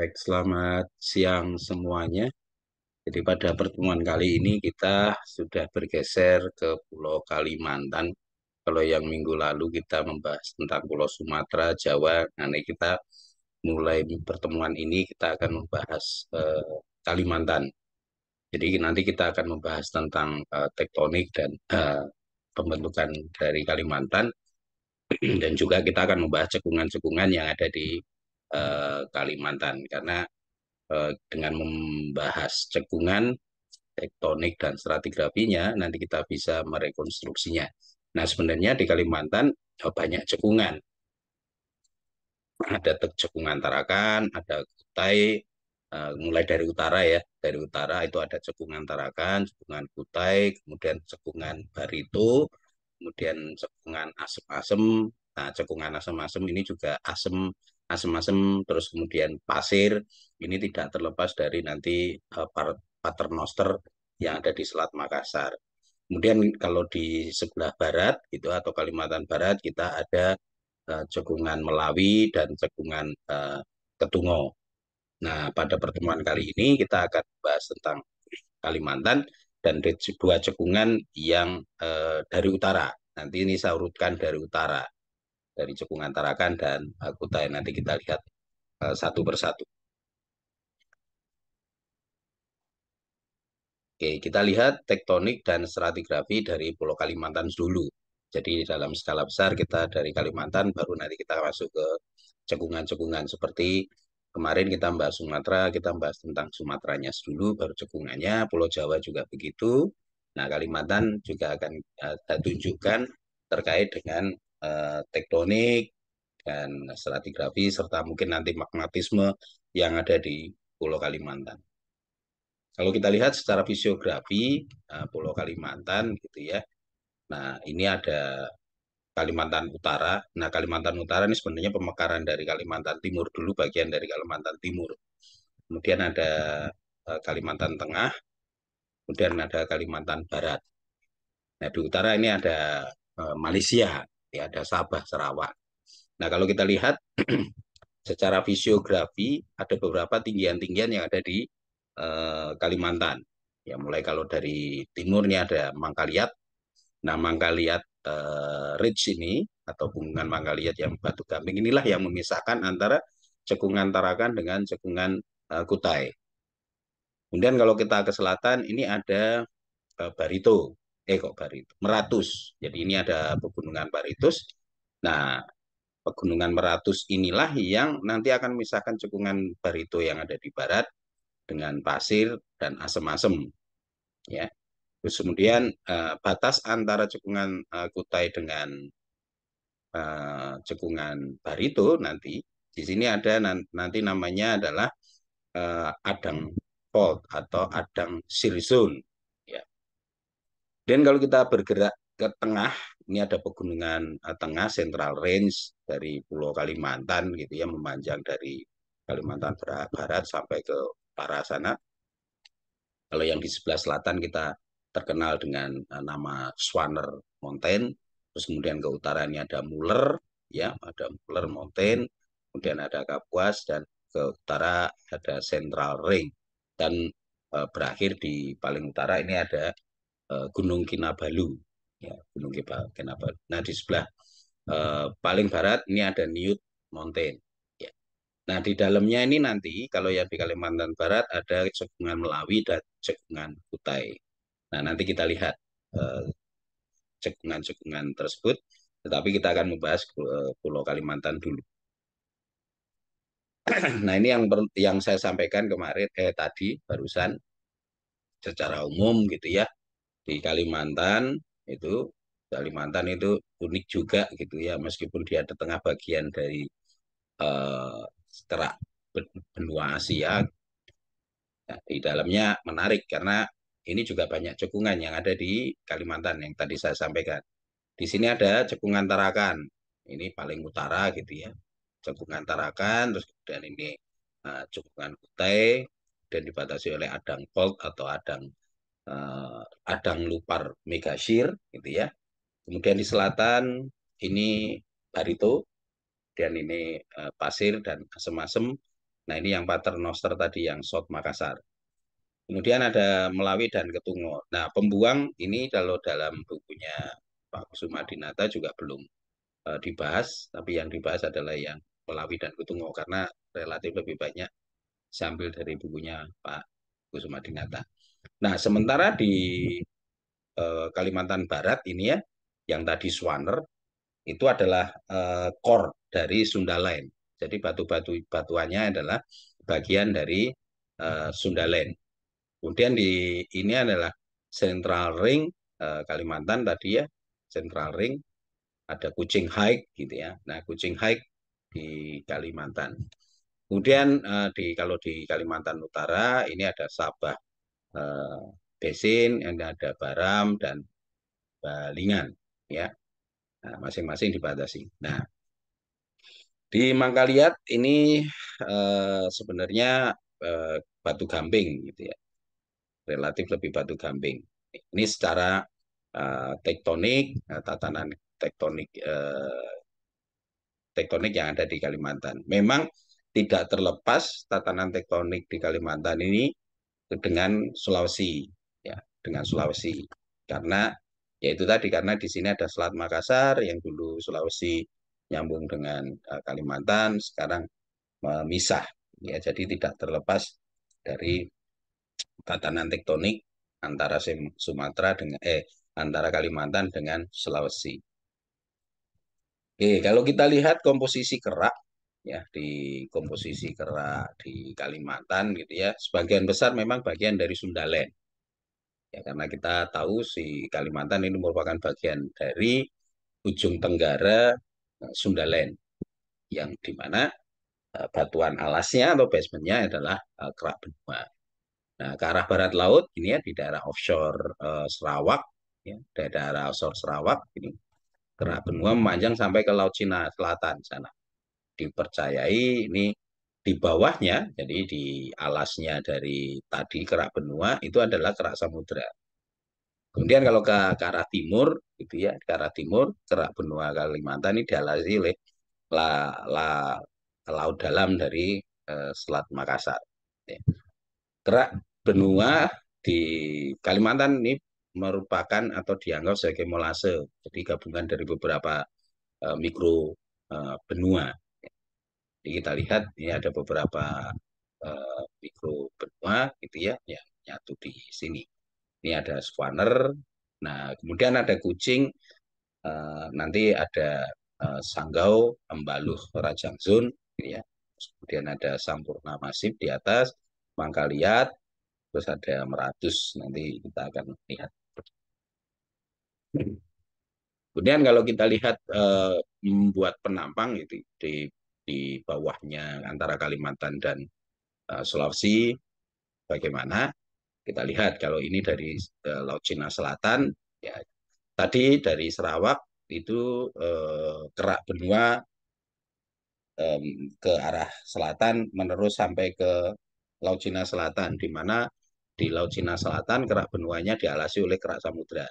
Baik, selamat siang semuanya. Jadi pada pertemuan kali ini kita sudah bergeser ke Pulau Kalimantan. Kalau yang minggu lalu kita membahas tentang Pulau Sumatera, Jawa, nah ini kita mulai pertemuan ini kita akan membahas eh, Kalimantan. Jadi nanti kita akan membahas tentang eh, tektonik dan eh, pembentukan dari Kalimantan dan juga kita akan membahas cekungan-cekungan yang ada di Eh, Kalimantan karena eh, dengan membahas cekungan tektonik dan stratigrafinya nanti kita bisa merekonstruksinya. Nah sebenarnya di Kalimantan ya, banyak cekungan, ada cekungan Tarakan, ada Kutai, eh, mulai dari utara ya, dari utara itu ada cekungan Tarakan, cekungan Kutai, kemudian cekungan Barito, kemudian cekungan asem-asem. Nah, cekungan asem-asem ini juga asem asem-asem terus kemudian pasir ini tidak terlepas dari nanti uh, paternoster yang ada di Selat Makassar. Kemudian kalau di sebelah barat gitu atau Kalimantan Barat kita ada uh, cekungan Melawi dan cekungan uh, eh, Ketungo. Nah, pada pertemuan kali ini kita akan bahas tentang Kalimantan dan dua cekungan yang uh, dari utara. Nanti ini saya urutkan dari utara dari cekungan Tarakan dan Kutai. Nanti kita lihat eh, satu persatu. Oke, kita lihat tektonik dan stratigrafi dari Pulau Kalimantan dulu. Jadi dalam skala besar kita dari Kalimantan baru nanti kita masuk ke cekungan-cekungan seperti kemarin kita membahas Sumatera, kita membahas tentang Sumateranya dulu, baru cekungannya, Pulau Jawa juga begitu. Nah, Kalimantan juga akan kita eh, tunjukkan terkait dengan Eh, tektonik dan stratigrafi serta mungkin nanti magnetisme yang ada di Pulau Kalimantan. Kalau kita lihat secara fisiografi eh, Pulau Kalimantan gitu ya. Nah, ini ada Kalimantan Utara. Nah, Kalimantan Utara ini sebenarnya pemekaran dari Kalimantan Timur dulu, bagian dari Kalimantan Timur. Kemudian ada eh, Kalimantan Tengah, kemudian ada Kalimantan Barat. Nah, di utara ini ada Malaysia ya ada Sabah, Sarawak. Nah, kalau kita lihat secara fisiografi ada beberapa tinggian-tinggian yang ada di eh, Kalimantan. Ya, mulai kalau dari timurnya ada Mangkaliat. Nah, Mangkaliat eh, Ridge ini atau bungan Mangkaliat yang batu gamping inilah yang memisahkan antara cekungan Tarakan dengan cekungan eh, Kutai. Kemudian kalau kita ke selatan ini ada eh, Barito eh kok baritus meratus jadi ini ada pegunungan baritus nah pegunungan meratus inilah yang nanti akan misalkan cekungan barito yang ada di barat dengan pasir dan asem-asem ya terus kemudian eh, batas antara cekungan eh, kutai dengan eh, cekungan barito nanti di sini ada nanti namanya adalah eh, adang fault atau adang Sirzone. Kemudian kalau kita bergerak ke tengah, ini ada pegunungan eh, tengah Central Range dari Pulau Kalimantan gitu ya memanjang dari Kalimantan Barat sampai ke para sana. Kalau yang di sebelah selatan kita terkenal dengan eh, nama Swanner Mountain, terus kemudian ke utara ini ada Muller, ya ada Muller Mountain, kemudian ada Kapuas dan ke utara ada Central Range dan eh, berakhir di paling utara ini ada Eh, Gunung Kinabalu. Ya, Gunung Kinabalu. Nah, di sebelah uh, paling barat ini ada Newt Mountain. Ya. Nah, di dalamnya ini nanti kalau yang di Kalimantan Barat ada cekungan Melawi dan cekungan Kutai. Nah, nanti kita lihat uh, cekungan-cekungan tersebut, tetapi kita akan membahas Pulau Kalimantan dulu nah ini yang yang saya sampaikan kemarin eh tadi barusan secara umum gitu ya di Kalimantan itu Kalimantan itu unik juga gitu ya meskipun dia ada tengah bagian dari uh, eh, terak benua Asia ya, di dalamnya menarik karena ini juga banyak cekungan yang ada di Kalimantan yang tadi saya sampaikan di sini ada cekungan Tarakan ini paling utara gitu ya cekungan Tarakan terus kemudian ini uh, cekungan Kutai dan dibatasi oleh adang fault atau adang uh, Adang Lupar Megashir gitu ya. Kemudian di selatan ini barito, dan ini uh, pasir dan asem-asem. Nah, ini yang paternoster tadi yang shot Makassar. Kemudian ada Melawi dan Ketungo. Nah, pembuang ini kalau dalam bukunya Pak Kusuma juga belum uh, dibahas, tapi yang dibahas adalah yang Melawi dan Ketungo karena relatif lebih banyak sambil dari bukunya Pak Kusuma Dinata. Nah, sementara di eh, Kalimantan Barat ini ya, yang tadi Swaner itu adalah eh, core dari Sunda Land. Jadi batu-batu batuannya adalah bagian dari eh, Land. Kemudian di ini adalah Central Ring eh, Kalimantan tadi ya, Central Ring ada Kucing High gitu ya. Nah, Kucing High di Kalimantan. Kemudian eh, di kalau di Kalimantan Utara ini ada Sabah eh, yang ada Baram dan Balingan, ya. Nah, masing-masing dibatasi. Nah, di Mangkaliat ini eh, sebenarnya eh, batu gamping, gitu ya, relatif lebih batu gamping. Ini secara eh, tektonik, eh, tatanan tektonik eh, tektonik yang ada di Kalimantan. Memang tidak terlepas tatanan tektonik di Kalimantan ini dengan Sulawesi ya dengan Sulawesi karena yaitu tadi karena di sini ada Selat Makassar yang dulu Sulawesi nyambung dengan uh, Kalimantan sekarang memisah ya jadi tidak terlepas dari tatanan tektonik antara Sumatera dengan eh antara Kalimantan dengan Sulawesi. Oke, kalau kita lihat komposisi kerak ya di komposisi kerak di Kalimantan gitu ya sebagian besar memang bagian dari Sundaland. ya karena kita tahu si Kalimantan ini merupakan bagian dari ujung tenggara eh, Sundaland, yang dimana eh, batuan alasnya atau basementnya adalah eh, kerak benua. Nah, ke arah barat laut ini ya di daerah offshore Sarawak ya, daerah offshore Sarawak ini kerak benua memanjang sampai ke laut Cina Selatan sana dipercayai ini di bawahnya, jadi di alasnya dari tadi kerak benua itu adalah kerak samudra. Kemudian kalau ke, ke arah timur, gitu ya, ke arah timur, kerak benua Kalimantan ini dialasi oleh la, la, laut dalam dari eh, Selat Makassar. Ya. Kerak benua di Kalimantan ini merupakan atau dianggap sebagai molase, jadi gabungan dari beberapa eh, mikro eh, benua jadi kita lihat ini ada beberapa uh, mikro benua gitu ya yang nyatu di sini. Ini ada Swanner. Nah, kemudian ada kucing. Uh, nanti ada uh, Sanggau, Embaluh, Rajangzun, gitu ya. Kemudian ada Sampurna Masif di atas, Mangkaliat, terus ada Meratus. Nanti kita akan lihat. Kemudian kalau kita lihat uh, membuat penampang itu di di bawahnya antara Kalimantan dan uh, Sulawesi bagaimana kita lihat kalau ini dari uh, Laut Cina Selatan ya tadi dari Sarawak itu uh, kerak benua um, ke arah selatan menerus sampai ke Laut Cina Selatan di mana di Laut Cina Selatan kerak benuanya dialasi oleh kerak samudra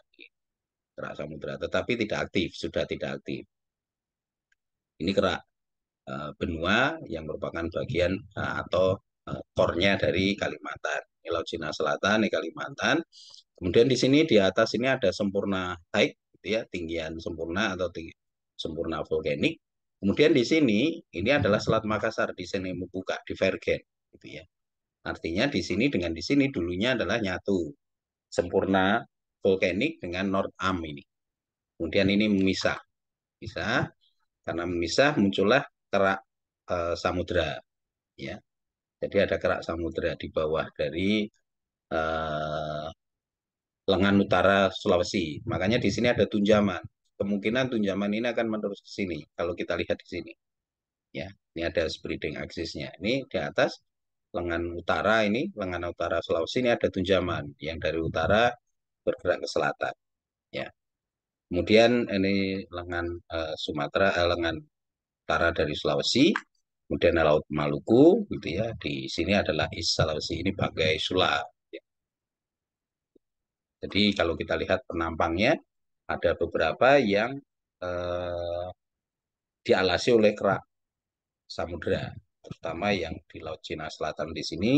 kerak samudra tetapi tidak aktif sudah tidak aktif ini kerak Eh, benua yang merupakan bagian uh, atau uh, dari Kalimantan. Ini Laut Cina Selatan, ini Kalimantan. Kemudian di sini di atas ini ada sempurna high, gitu ya, tinggian sempurna atau tinggi, sempurna vulkanik. Kemudian di sini ini adalah Selat Makassar di sini membuka divergen, gitu ya. Artinya di sini dengan di sini dulunya adalah nyatu sempurna vulkanik dengan North Arm ini. Kemudian ini memisah, bisa Karena memisah muncullah kerak uh, samudra ya jadi ada kerak samudra di bawah dari uh, lengan utara Sulawesi makanya di sini ada tunjaman kemungkinan tunjaman ini akan menerus ke sini kalau kita lihat di sini ya ini ada spreading aksisnya ini di atas lengan utara ini lengan utara Sulawesi ini ada tunjaman yang dari utara bergerak ke selatan ya kemudian ini lengan uh, Sumatera uh, lengan utara dari Sulawesi, kemudian Laut Maluku, gitu ya. Di sini adalah East Sulawesi ini bagai Sula. Jadi kalau kita lihat penampangnya, ada beberapa yang eh, dialasi oleh kerak samudera, terutama yang di Laut Cina Selatan di sini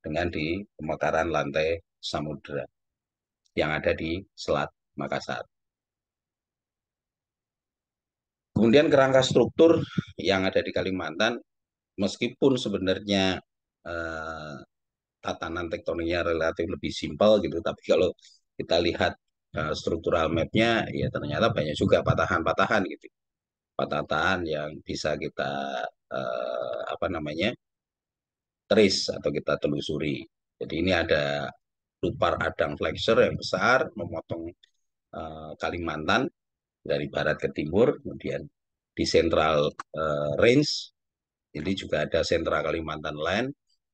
dengan di pemekaran lantai samudera yang ada di Selat Makassar. Kemudian kerangka struktur yang ada di Kalimantan, meskipun sebenarnya eh, tatanan tektoniknya relatif lebih simpel gitu, tapi kalau kita lihat eh, struktural mapnya, ya ternyata banyak juga patahan-patahan gitu, patahan yang bisa kita eh, apa namanya trace atau kita telusuri. Jadi ini ada lupar adang flexure yang besar memotong eh, Kalimantan dari barat ke timur, kemudian di Central uh, Range, ini juga ada Central Kalimantan Land,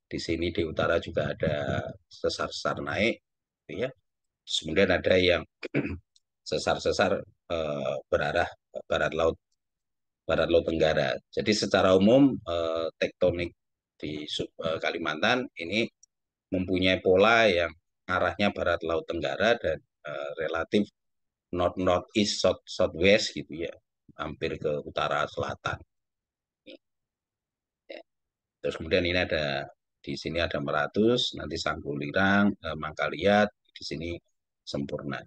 di sini di utara juga ada sesar-sesar naik, gitu ya. kemudian ada yang sesar-sesar uh, berarah barat laut, barat laut tenggara. Jadi secara umum uh, tektonik di uh, Kalimantan ini mempunyai pola yang arahnya barat laut tenggara dan uh, relatif north north east south West gitu ya hampir ke utara selatan ya. terus kemudian ini ada di sini ada Meratus nanti Sangkulirang eh, Mangkaliat di sini sempurna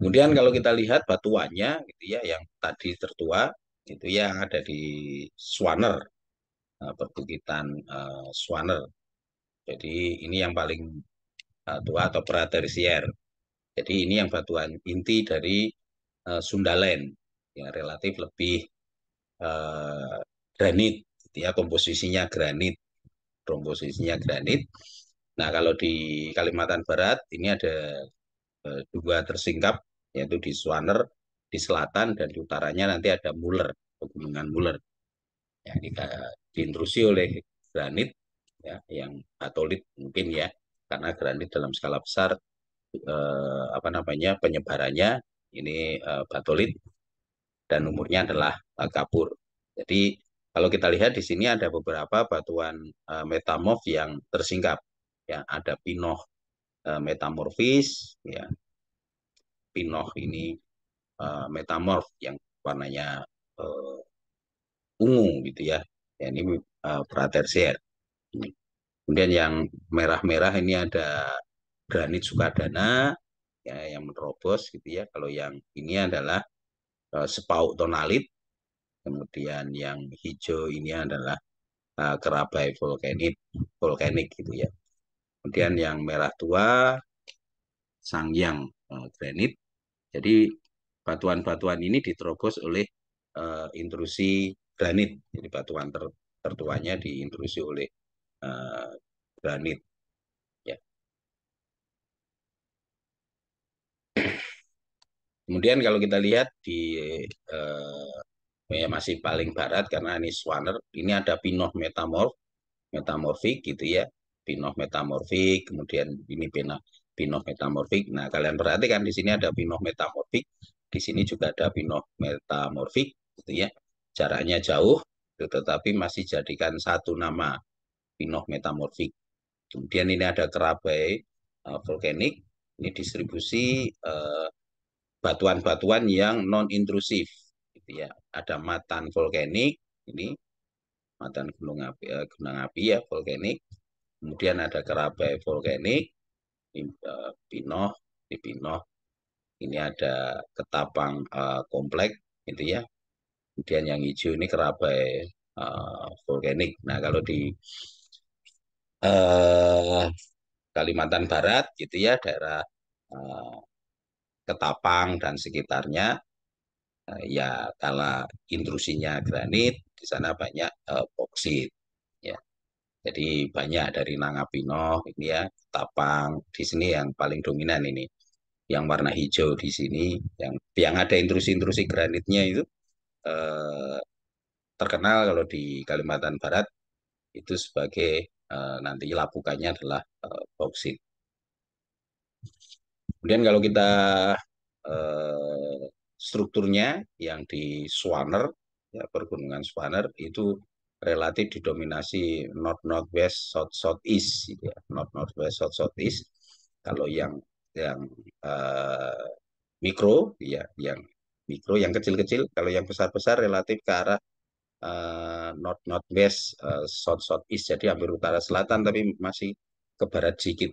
kemudian kalau kita lihat batuannya gitu ya yang tadi tertua itu ya yang ada di Swaner eh, perbukitan Swanner. Eh, Swaner jadi ini yang paling eh, tua atau pratersier jadi ini yang batuan inti dari uh, eh, Sundaland yang relatif lebih uh, granit, gitu ya komposisinya granit, komposisinya granit. Nah kalau di Kalimantan Barat ini ada uh, dua tersingkap yaitu di Swaner di selatan dan di utaranya nanti ada Muller, pegunungan Muller yang kita diintrusi oleh granit ya yang katolik mungkin ya karena granit dalam skala besar eh, apa namanya penyebarannya ini eh, batolit dan umurnya adalah eh, kapur. Jadi kalau kita lihat di sini ada beberapa batuan eh, metamorf yang tersingkap. Ya, ada pinoh eh, metamorfis, ya. Pinoh ini eh, metamorf yang warnanya eh, ungu gitu ya. ya ini eh, pratersier. Kemudian yang merah-merah ini ada Granit Sukadana ya, yang menerobos gitu ya. Kalau yang ini adalah uh, sepauk tonalit. Kemudian yang hijau ini adalah uh, kerabai vulkanik, vulkanik gitu ya. Kemudian yang merah tua sangyang uh, granit. Jadi batuan-batuan ini diterobos oleh uh, intrusi granit. Jadi batuan ter tertuanya diintrusi oleh uh, granit. Kemudian kalau kita lihat di eh, eh, masih paling barat karena ini Swanner, ini ada Pinoh metamorf, metamorfik gitu ya, Pinoh metamorfik, kemudian ini Pinoh Pinoh metamorfik. Nah kalian perhatikan di sini ada Pinoh metamorfik, di sini juga ada Pinoh metamorfik, gitu ya. Jaraknya jauh, tetapi masih jadikan satu nama Pinoh metamorfik. Kemudian ini ada kerabai uh, eh, vulkanik, ini distribusi uh, batuan-batuan yang non intrusif gitu ya ada matan vulkanik ini matan gunung api eh, gunung api ya vulkanik kemudian ada kerabai vulkanik pinoh eh, di pinoh ini ada ketapang uh, komplek gitu ya kemudian yang hijau ini kerabai uh, vulkanik nah kalau di uh, Kalimantan Barat gitu ya daerah uh, Ketapang dan sekitarnya eh, ya kala intrusinya granit di sana banyak uh, boksit ya jadi banyak dari Nangapino ini ya Ketapang di sini yang paling dominan ini yang warna hijau di sini yang yang ada intrusi-intrusi granitnya itu eh, terkenal kalau di Kalimantan Barat itu sebagai eh, nanti lapukannya adalah eh, boksit Kemudian kalau kita eh, strukturnya yang di Swanner, ya, pergunungan Swanner itu relatif didominasi north northwest south southeast gitu ya north northwest south southeast kalau yang yang eh, mikro ya yang mikro yang kecil-kecil kalau yang besar-besar relatif ke arah uh, north northwest uh, south southeast jadi hampir utara selatan tapi masih ke barat sedikit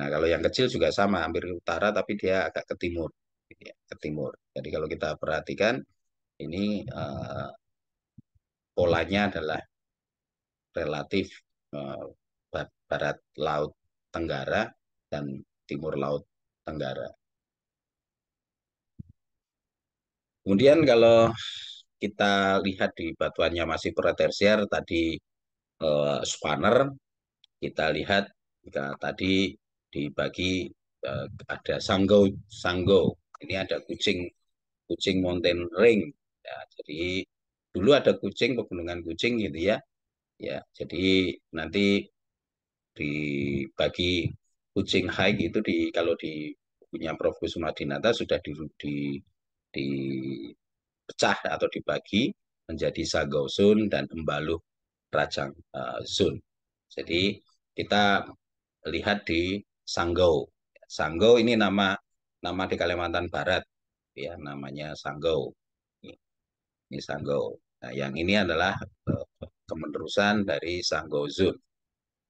Nah, kalau yang kecil juga sama, hampir utara tapi dia agak ke timur, iya, ke timur. Jadi kalau kita perhatikan ini uh, polanya adalah relatif uh, barat laut tenggara dan timur laut tenggara. Kemudian kalau kita lihat di batuannya masih pretersier tadi uh, spanner, kita lihat jika tadi dibagi uh, ada sanggo sanggo ini ada kucing kucing mountain ring ya, jadi dulu ada kucing pegunungan kucing gitu ya ya jadi nanti dibagi kucing high itu di kalau di punya Prof. Kusuma sudah di, di dipecah atau dibagi menjadi Sun dan Embaluh Rajang uh, Sun. Jadi kita lihat di Sanggau. Sanggau ini nama nama di Kalimantan Barat ya namanya Sanggau. Ini, Sanggau. Nah, yang ini adalah eh, kemenerusan dari Sanggau Zun.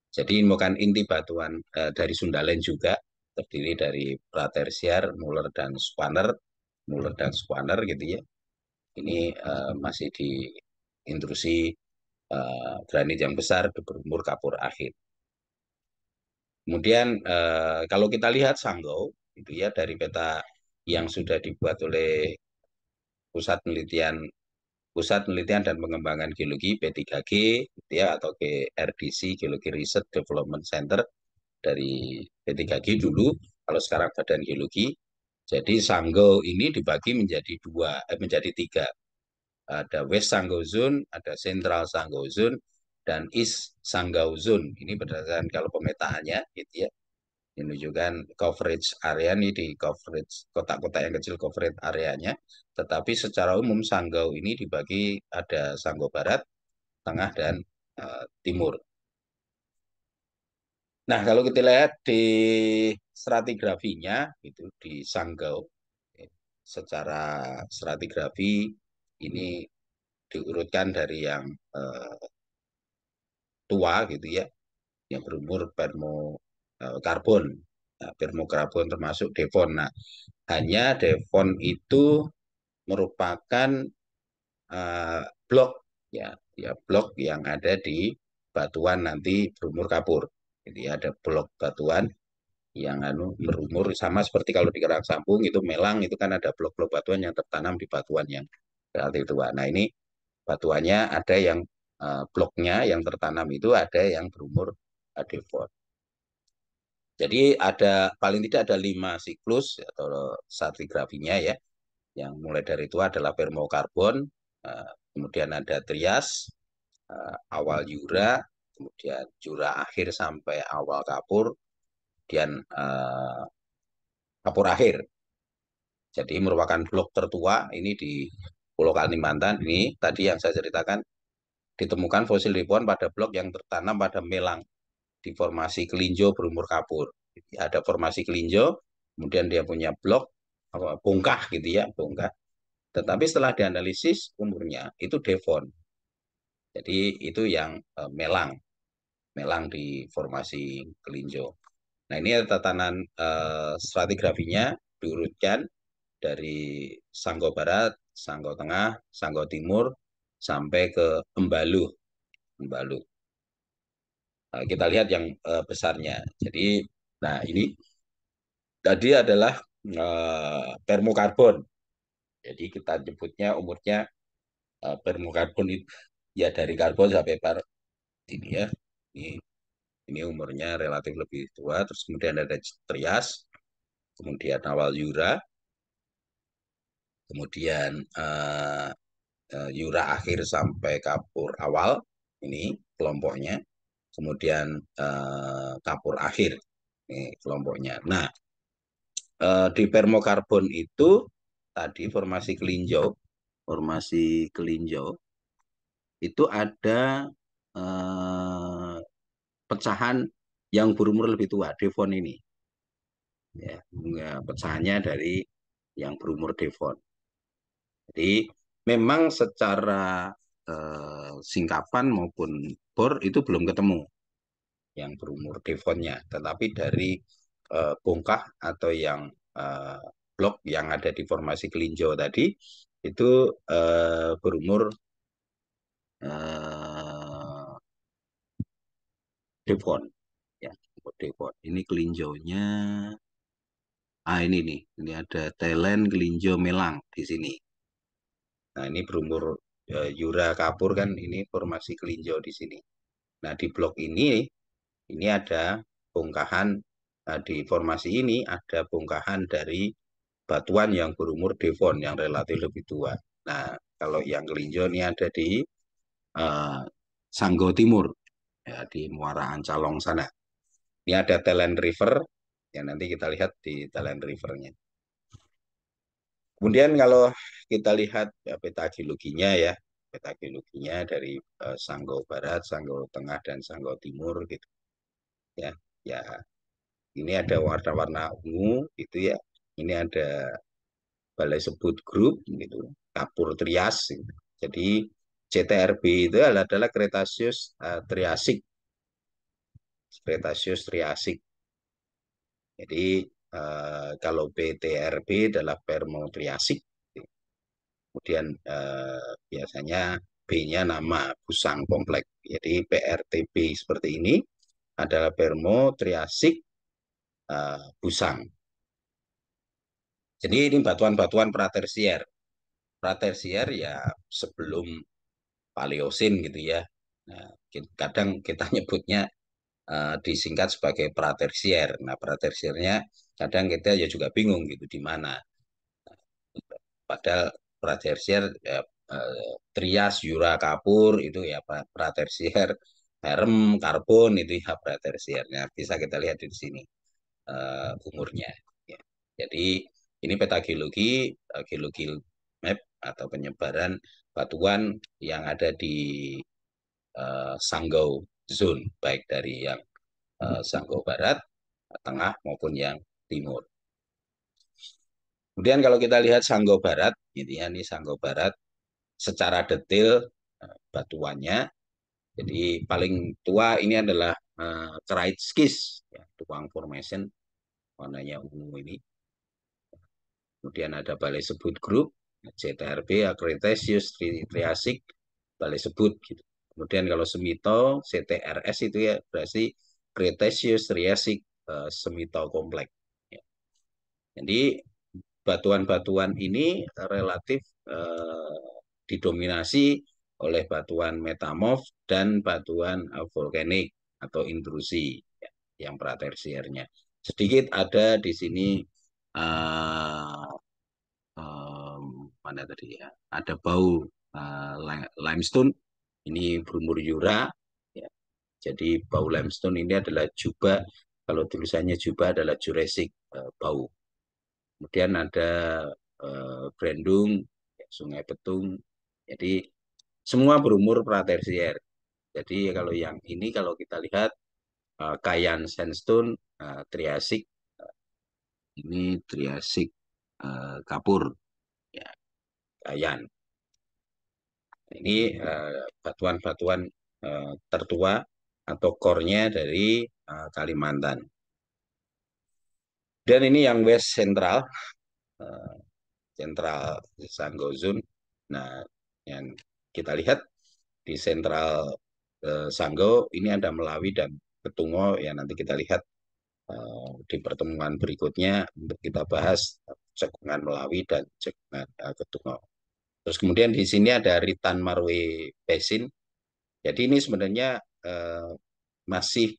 Jadi bukan inti batuan eh, dari Sundalen juga terdiri dari Pratersiar, Muller dan Spanner, Muller dan Spanner gitu ya. Ini eh, masih di intrusi eh, granit yang besar berumur kapur akhir. Kemudian eh, kalau kita lihat Sanggau itu ya dari peta yang sudah dibuat oleh Pusat Penelitian Pusat Penelitian dan Pengembangan Geologi P3G gitu ya atau GRDC Geologi Research Development Center dari P3G dulu kalau sekarang Badan Geologi. Jadi Sanggau ini dibagi menjadi dua eh, menjadi tiga. Ada West Sanggau Zone, ada Central Sanggau Zone, dan Is Sanggauzun. Ini berdasarkan kalau pemetaannya gitu ya. menunjukkan coverage area ini di coverage kotak-kotak yang kecil coverage areanya. Tetapi secara umum Sanggau ini dibagi ada Sanggau Barat, Tengah, dan uh, Timur. Nah, kalau kita lihat di stratigrafinya itu di Sanggau ya, secara stratigrafi ini diurutkan dari yang eh, tua gitu ya yang berumur permo eh, karbon permo nah, karbon termasuk devon nah hanya devon itu merupakan uh, blok ya ya blok yang ada di batuan nanti berumur kapur jadi ada blok batuan yang anu berumur sama seperti kalau di Kerang Sambung itu Melang itu kan ada blok-blok batuan yang tertanam di batuan yang relatif tua. Nah ini batuannya ada yang Eh, bloknya yang tertanam itu ada yang berumur uh, Jadi ada paling tidak ada lima siklus atau stratigrafinya ya, yang mulai dari itu adalah permokarbon, eh, kemudian ada trias, awal yura, kemudian jura akhir sampai awal kapur, kemudian kapur akhir. Jadi merupakan blok tertua ini di Pulau Kalimantan ini tadi yang saya ceritakan Ditemukan fosil ribuan pada blok yang tertanam pada melang di formasi kelinjo berumur kapur. Jadi ada formasi kelinjo, kemudian dia punya blok bongkah gitu ya, bongkah. Tetapi setelah dianalisis umurnya itu devon. Jadi itu yang eh, melang, melang di formasi kelinjo. Nah ini ada tatanan eh, stratigrafinya diurutkan dari Sanggo Barat, Sanggo Tengah, Sanggo Timur, sampai ke Embalu. Embalu. Nah, kita lihat yang uh, besarnya. Jadi, nah ini tadi adalah uh, eh, permokarbon. Jadi kita jemputnya umurnya uh, eh, permokarbon itu ya dari karbon sampai par ini ya. Ini ini umurnya relatif lebih tua. Terus kemudian ada trias, kemudian awal yura, kemudian uh, Eh, Yura akhir sampai Kapur awal ini kelompoknya, kemudian eh, Kapur akhir ini kelompoknya. Nah eh, di permokarbon itu tadi formasi kelinjo, formasi kelinjo itu ada eh, pecahan yang berumur lebih tua, Devon ini. Ya, pecahannya dari yang berumur Devon. Jadi memang secara eh, singkapan maupun bor itu belum ketemu yang berumur Devonnya, tetapi dari eh, bongkah atau yang eh, blok yang ada di formasi Kelinjo tadi itu eh, berumur eh, Devon, ya Devon. Ini Kelinjonya. Ah ini nih, ini ada Thailand Kelinjo Melang di sini. Nah, ini berumur e, Yura Kapur kan ini formasi kelinjo di sini. Nah, di blok ini ini ada bongkahan nah, di formasi ini ada bongkahan dari batuan yang berumur Devon yang relatif lebih tua. Nah, kalau yang kelinjo ini ada di e, Sanggo Timur ya di Muara Ancalong sana. Ini ada Talent River yang nanti kita lihat di Talent Rivernya. Kemudian kalau kita lihat ya, peta geologinya ya, peta geologinya dari uh, eh, Sanggau Barat, Sanggau Tengah, dan Sanggau Timur gitu. Ya, ya ini ada hmm. warna-warna ungu gitu ya. Ini ada Balai Sebut grup gitu, Kapur Trias. Gitu. Jadi CTRB itu adalah Kretasius uh, eh, Triasik. Kretasius Triasik. Jadi uh, kalau PTRB adalah permotriasik kemudian uh, biasanya B-nya nama busang Komplek. jadi PRTB seperti ini adalah permotriasik uh, busang jadi ini batuan-batuan pratersier pratersier ya sebelum paleosin gitu ya nah, kadang kita nyebutnya uh, disingkat sebagai pratersier nah pratersiernya kadang kita ya juga bingung gitu di mana padahal pratersier ya, eh, trias yura kapur itu ya pratersier herm karbon itu ya pratersiernya bisa kita lihat di sini uh, umurnya ya. jadi ini peta geologi eh, geologi map atau penyebaran batuan yang ada di uh, Sanggau Zone baik dari yang uh, Sanggau Barat tengah maupun yang Timur. Kemudian kalau kita lihat Sanggo Barat, ini ya, ini Sanggo Barat secara detail eh, batuannya. Jadi paling tua ini adalah uh, eh, Kreitskis, ya, tukang formation warnanya ungu ini. Kemudian ada Balai Sebut Group, CTRB, Akretesius, Triasik, Balai Sebut. Gitu. Kemudian kalau Semito, CTRS itu ya berarti Kretesius, Triasik, uh, eh, Semito Komplek. Jadi batuan-batuan ini relatif eh, didominasi oleh batuan metamorf dan batuan eh, vulkanik atau intrusi ya, yang pratersiernya. Sedikit ada di sini eh, eh, mana tadi ya? Ada bau eh, limestone ini berumur yura ya. Jadi bau limestone ini adalah juba kalau tulisannya juba adalah Jurassic eh, bau kemudian ada eh, Brandung, Sungai Petung. Jadi semua berumur pratersier. Jadi kalau yang ini kalau kita lihat eh, Kayan Sandstone, eh, Triasik, eh, ini Triasik eh, Kapur, ya, Kayan. Ini eh, batuan-batuan eh, tertua atau kornya dari eh, Kalimantan. Dan ini yang west Central eh, Central Sanggozun. Nah, yang kita lihat di Central uh, eh, Sanggo ini ada Melawi dan Ketungo ya nanti kita lihat eh, di pertemuan berikutnya untuk kita bahas cekungan Melawi dan cekungan uh, Ketungo. Terus kemudian di sini ada Ritan Marwe Basin. Jadi ini sebenarnya uh, masih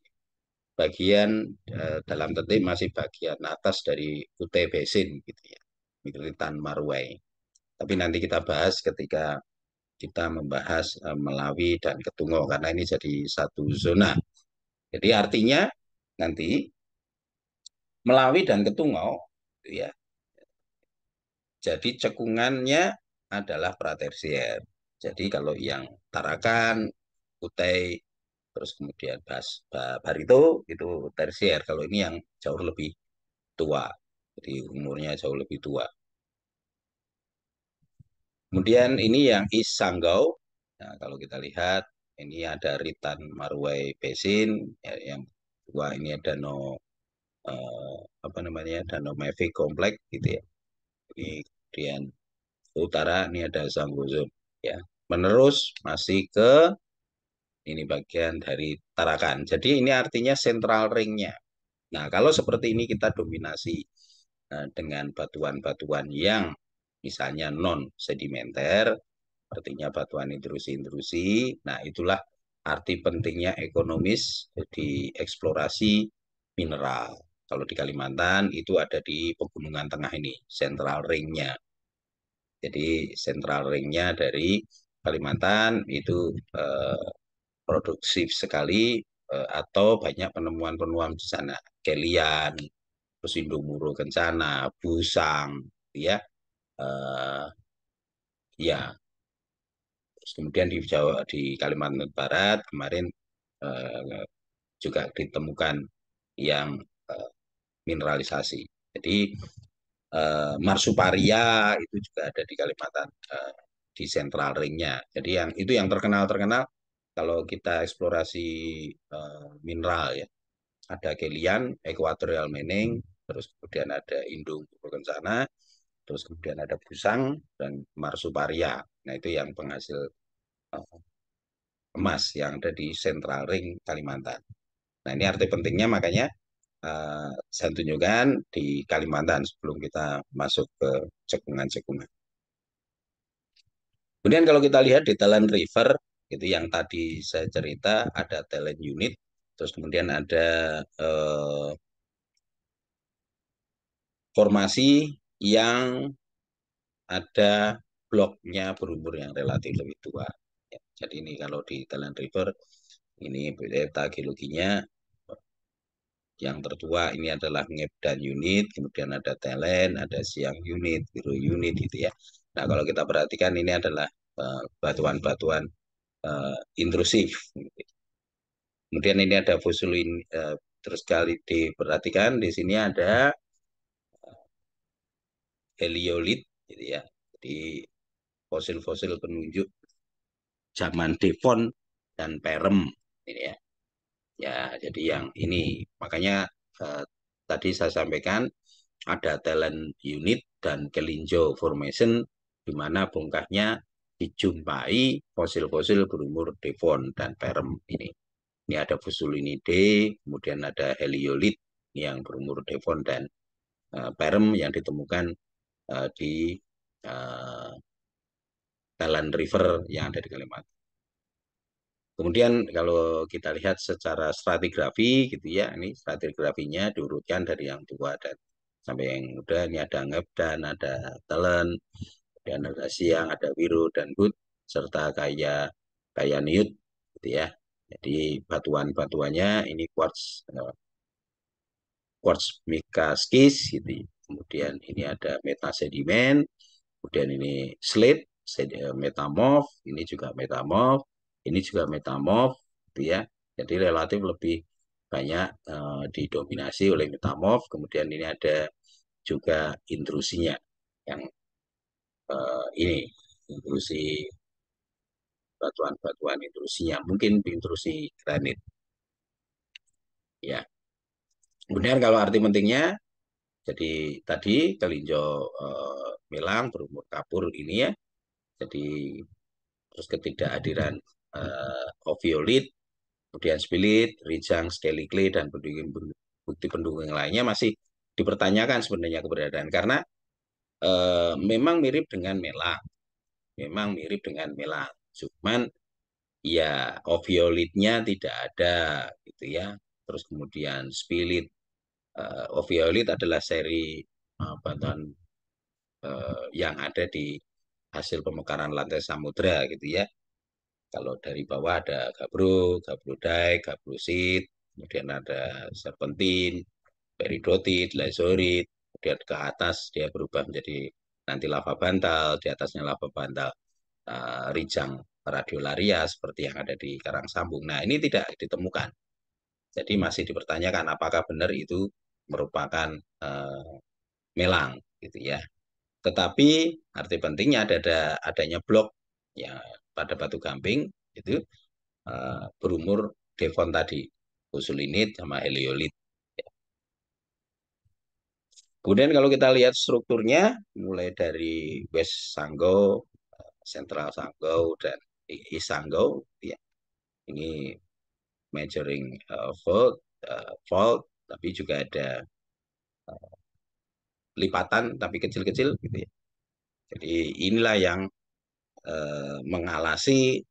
bagian eh, dalam tanda masih bagian atas dari UT Besin gitu ya, Militan Marwai. Tapi nanti kita bahas ketika kita membahas eh, Melawi dan Ketungo karena ini jadi satu zona. Jadi artinya nanti Melawi dan gitu ya. Jadi cekungannya adalah pratersier. Jadi kalau yang Tarakan, Kutai, terus kemudian bas, barito itu tersier kalau ini yang jauh lebih tua jadi umurnya jauh lebih tua kemudian ini yang is sanggau nah, kalau kita lihat ini ada ritan marwai besin ya, yang tua ini ada no eh, apa namanya danau mavic komplek gitu ya ini kemudian utara ini ada sanggozon ya menerus masih ke ini bagian dari tarakan. Jadi ini artinya Central ringnya. Nah, kalau seperti ini kita dominasi eh, dengan batuan-batuan yang misalnya non sedimenter, artinya batuan intrusi-intrusi. Nah, itulah arti pentingnya ekonomis di eksplorasi mineral. Kalau di Kalimantan itu ada di Pegunungan Tengah ini, Central ringnya. Jadi Central ringnya dari Kalimantan itu eh, produktif sekali eh, atau banyak penemuan-penemuan di sana kelian terus buruh kencana busang ya uh, ya terus kemudian di Jawa di Kalimantan Barat kemarin uh, juga ditemukan yang uh, mineralisasi jadi uh, marsuparia itu juga ada di Kalimantan uh, di sentral ringnya. Jadi yang itu yang terkenal terkenal kalau kita eksplorasi uh, mineral ya ada Kelian, Equatorial Mining, terus kemudian ada Indung sana terus kemudian ada Busang dan Marsuparia. Nah itu yang penghasil uh, emas yang ada di Central Ring Kalimantan. Nah ini arti pentingnya makanya uh, saya tunjukkan di Kalimantan sebelum kita masuk ke cekungan-cekungan. Kemudian kalau kita lihat di talan River itu yang tadi saya cerita ada talent unit terus kemudian ada eh, formasi yang ada bloknya berumur yang relatif lebih tua ya, jadi ini kalau di talent river ini peta geologinya yang tertua ini adalah ngep dan unit, kemudian ada talent, ada siang unit, biru unit gitu ya. Nah kalau kita perhatikan ini adalah eh, batuan-batuan uh, batuan -batuan uh, intrusif. Gitu. Kemudian ini ada fusulin uh, eh, terus kali diperhatikan di sini ada eh, heliolit gitu ya. jadi ya. di fosil-fosil penunjuk zaman Devon dan Perm, ini gitu ya. Ya, jadi yang ini makanya uh, tadi saya sampaikan ada talent unit dan kelinjo formation di mana bongkahnya dijumpai fosil-fosil berumur Devon dan Perm ini. Ini ada Fusulinidae, kemudian ada Heliolit yang berumur Devon dan uh, Perm yang ditemukan uh, di uh, Talan River yang ada di Kalimantan. Kemudian kalau kita lihat secara stratigrafi gitu ya, ini stratigrafinya diurutkan dari yang tua dan sampai yang muda ini ada dan ada Talan kemudian ada siang, ada wiru dan bud, serta kaya kaya niut, gitu ya. Jadi batuan-batuannya ini quartz eh, quartz quartz mikaskis, gitu. Kemudian ini ada meta metasedimen, kemudian ini slate, eh, metamorf, ini juga metamorf, ini juga metamorf, gitu ya. Jadi relatif lebih banyak uh, didominasi oleh metamorf. Kemudian ini ada juga intrusinya yang uh, ini intrusi batuan-batuan intrusinya mungkin intrusi granit ya kemudian kalau arti pentingnya jadi tadi kelinjo uh, eh, melang berumur kapur ini ya jadi terus ketidakhadiran uh, oviolit kemudian spilit rijang skelikle dan bukti pendukung lainnya masih dipertanyakan sebenarnya keberadaan karena e, memang mirip dengan melang. Memang mirip dengan melang. Cuman ya oviolitnya tidak ada gitu ya. Terus kemudian spilit e, oviolit adalah seri apa eh, bantuan yang ada di hasil pemekaran lantai samudra gitu ya. Kalau dari bawah ada gabro, gabrudai, gabrusit, kemudian ada serpentin, peridotit, lazorit, kemudian ke atas dia berubah menjadi nanti lava bantal, di atasnya lava bantal uh, rijang radiolaria seperti yang ada di Karang Sambung. Nah, ini tidak ditemukan. Jadi masih dipertanyakan apakah benar itu merupakan uh, melang gitu ya. Tetapi arti pentingnya ada, ada adanya blok ya pada batu gamping itu uh, eh, berumur devon tadi, usulinit sama heliolit Kemudian kalau kita lihat strukturnya, mulai dari West Sanggau, Central Sanggau, dan East Sanggau, ya. ini measuring uh, fault uh, tapi juga ada uh, lipatan, tapi kecil-kecil. Gitu ya. Jadi inilah yang uh, mengalasi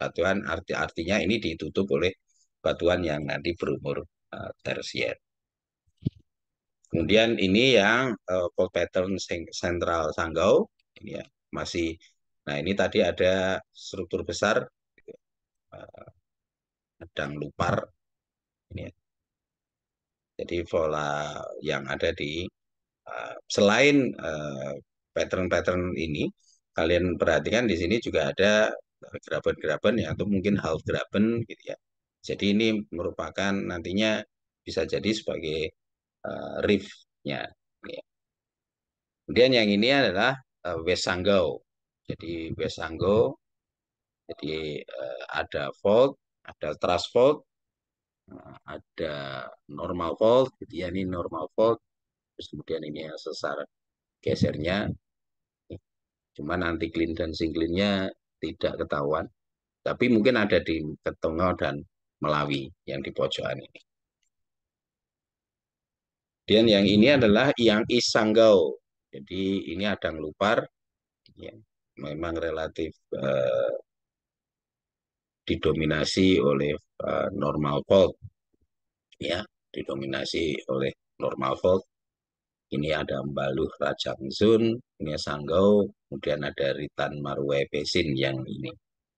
batuan, arti artinya ini ditutup oleh batuan yang nanti berumur uh, tersier. Kemudian ini yang uh, eh, fault pattern sentral sanggau ini ya masih. Nah ini tadi ada struktur besar uh, pedang lupar ini ya. Jadi pola yang ada di uh, selain pattern-pattern uh, ini kalian perhatikan di sini juga ada geraban-geraban ya atau mungkin half geraban gitu ya. Jadi ini merupakan nantinya bisa jadi sebagai uh, eh, reef Kemudian yang ini adalah uh, eh, Wesanggau. Jadi Wesanggau, jadi uh, ada fault, ada thrust fault, uh, ada normal fault, jadi ya ini normal fault, terus kemudian ini yang sesar gesernya. Cuma nanti clean dan singlingnya tidak ketahuan, tapi mungkin ada di Ketongo dan Melawi yang di pojokan ini. Kemudian yang ini adalah yang isanggau. Jadi ini ada lupar, ya, memang relatif eh, didominasi oleh eh, normal fault, ya, didominasi oleh normal fault. Ini ada Mbaluh Rajang Zun, ini Sanggau, kemudian ada Ritan Marwe Besin yang ini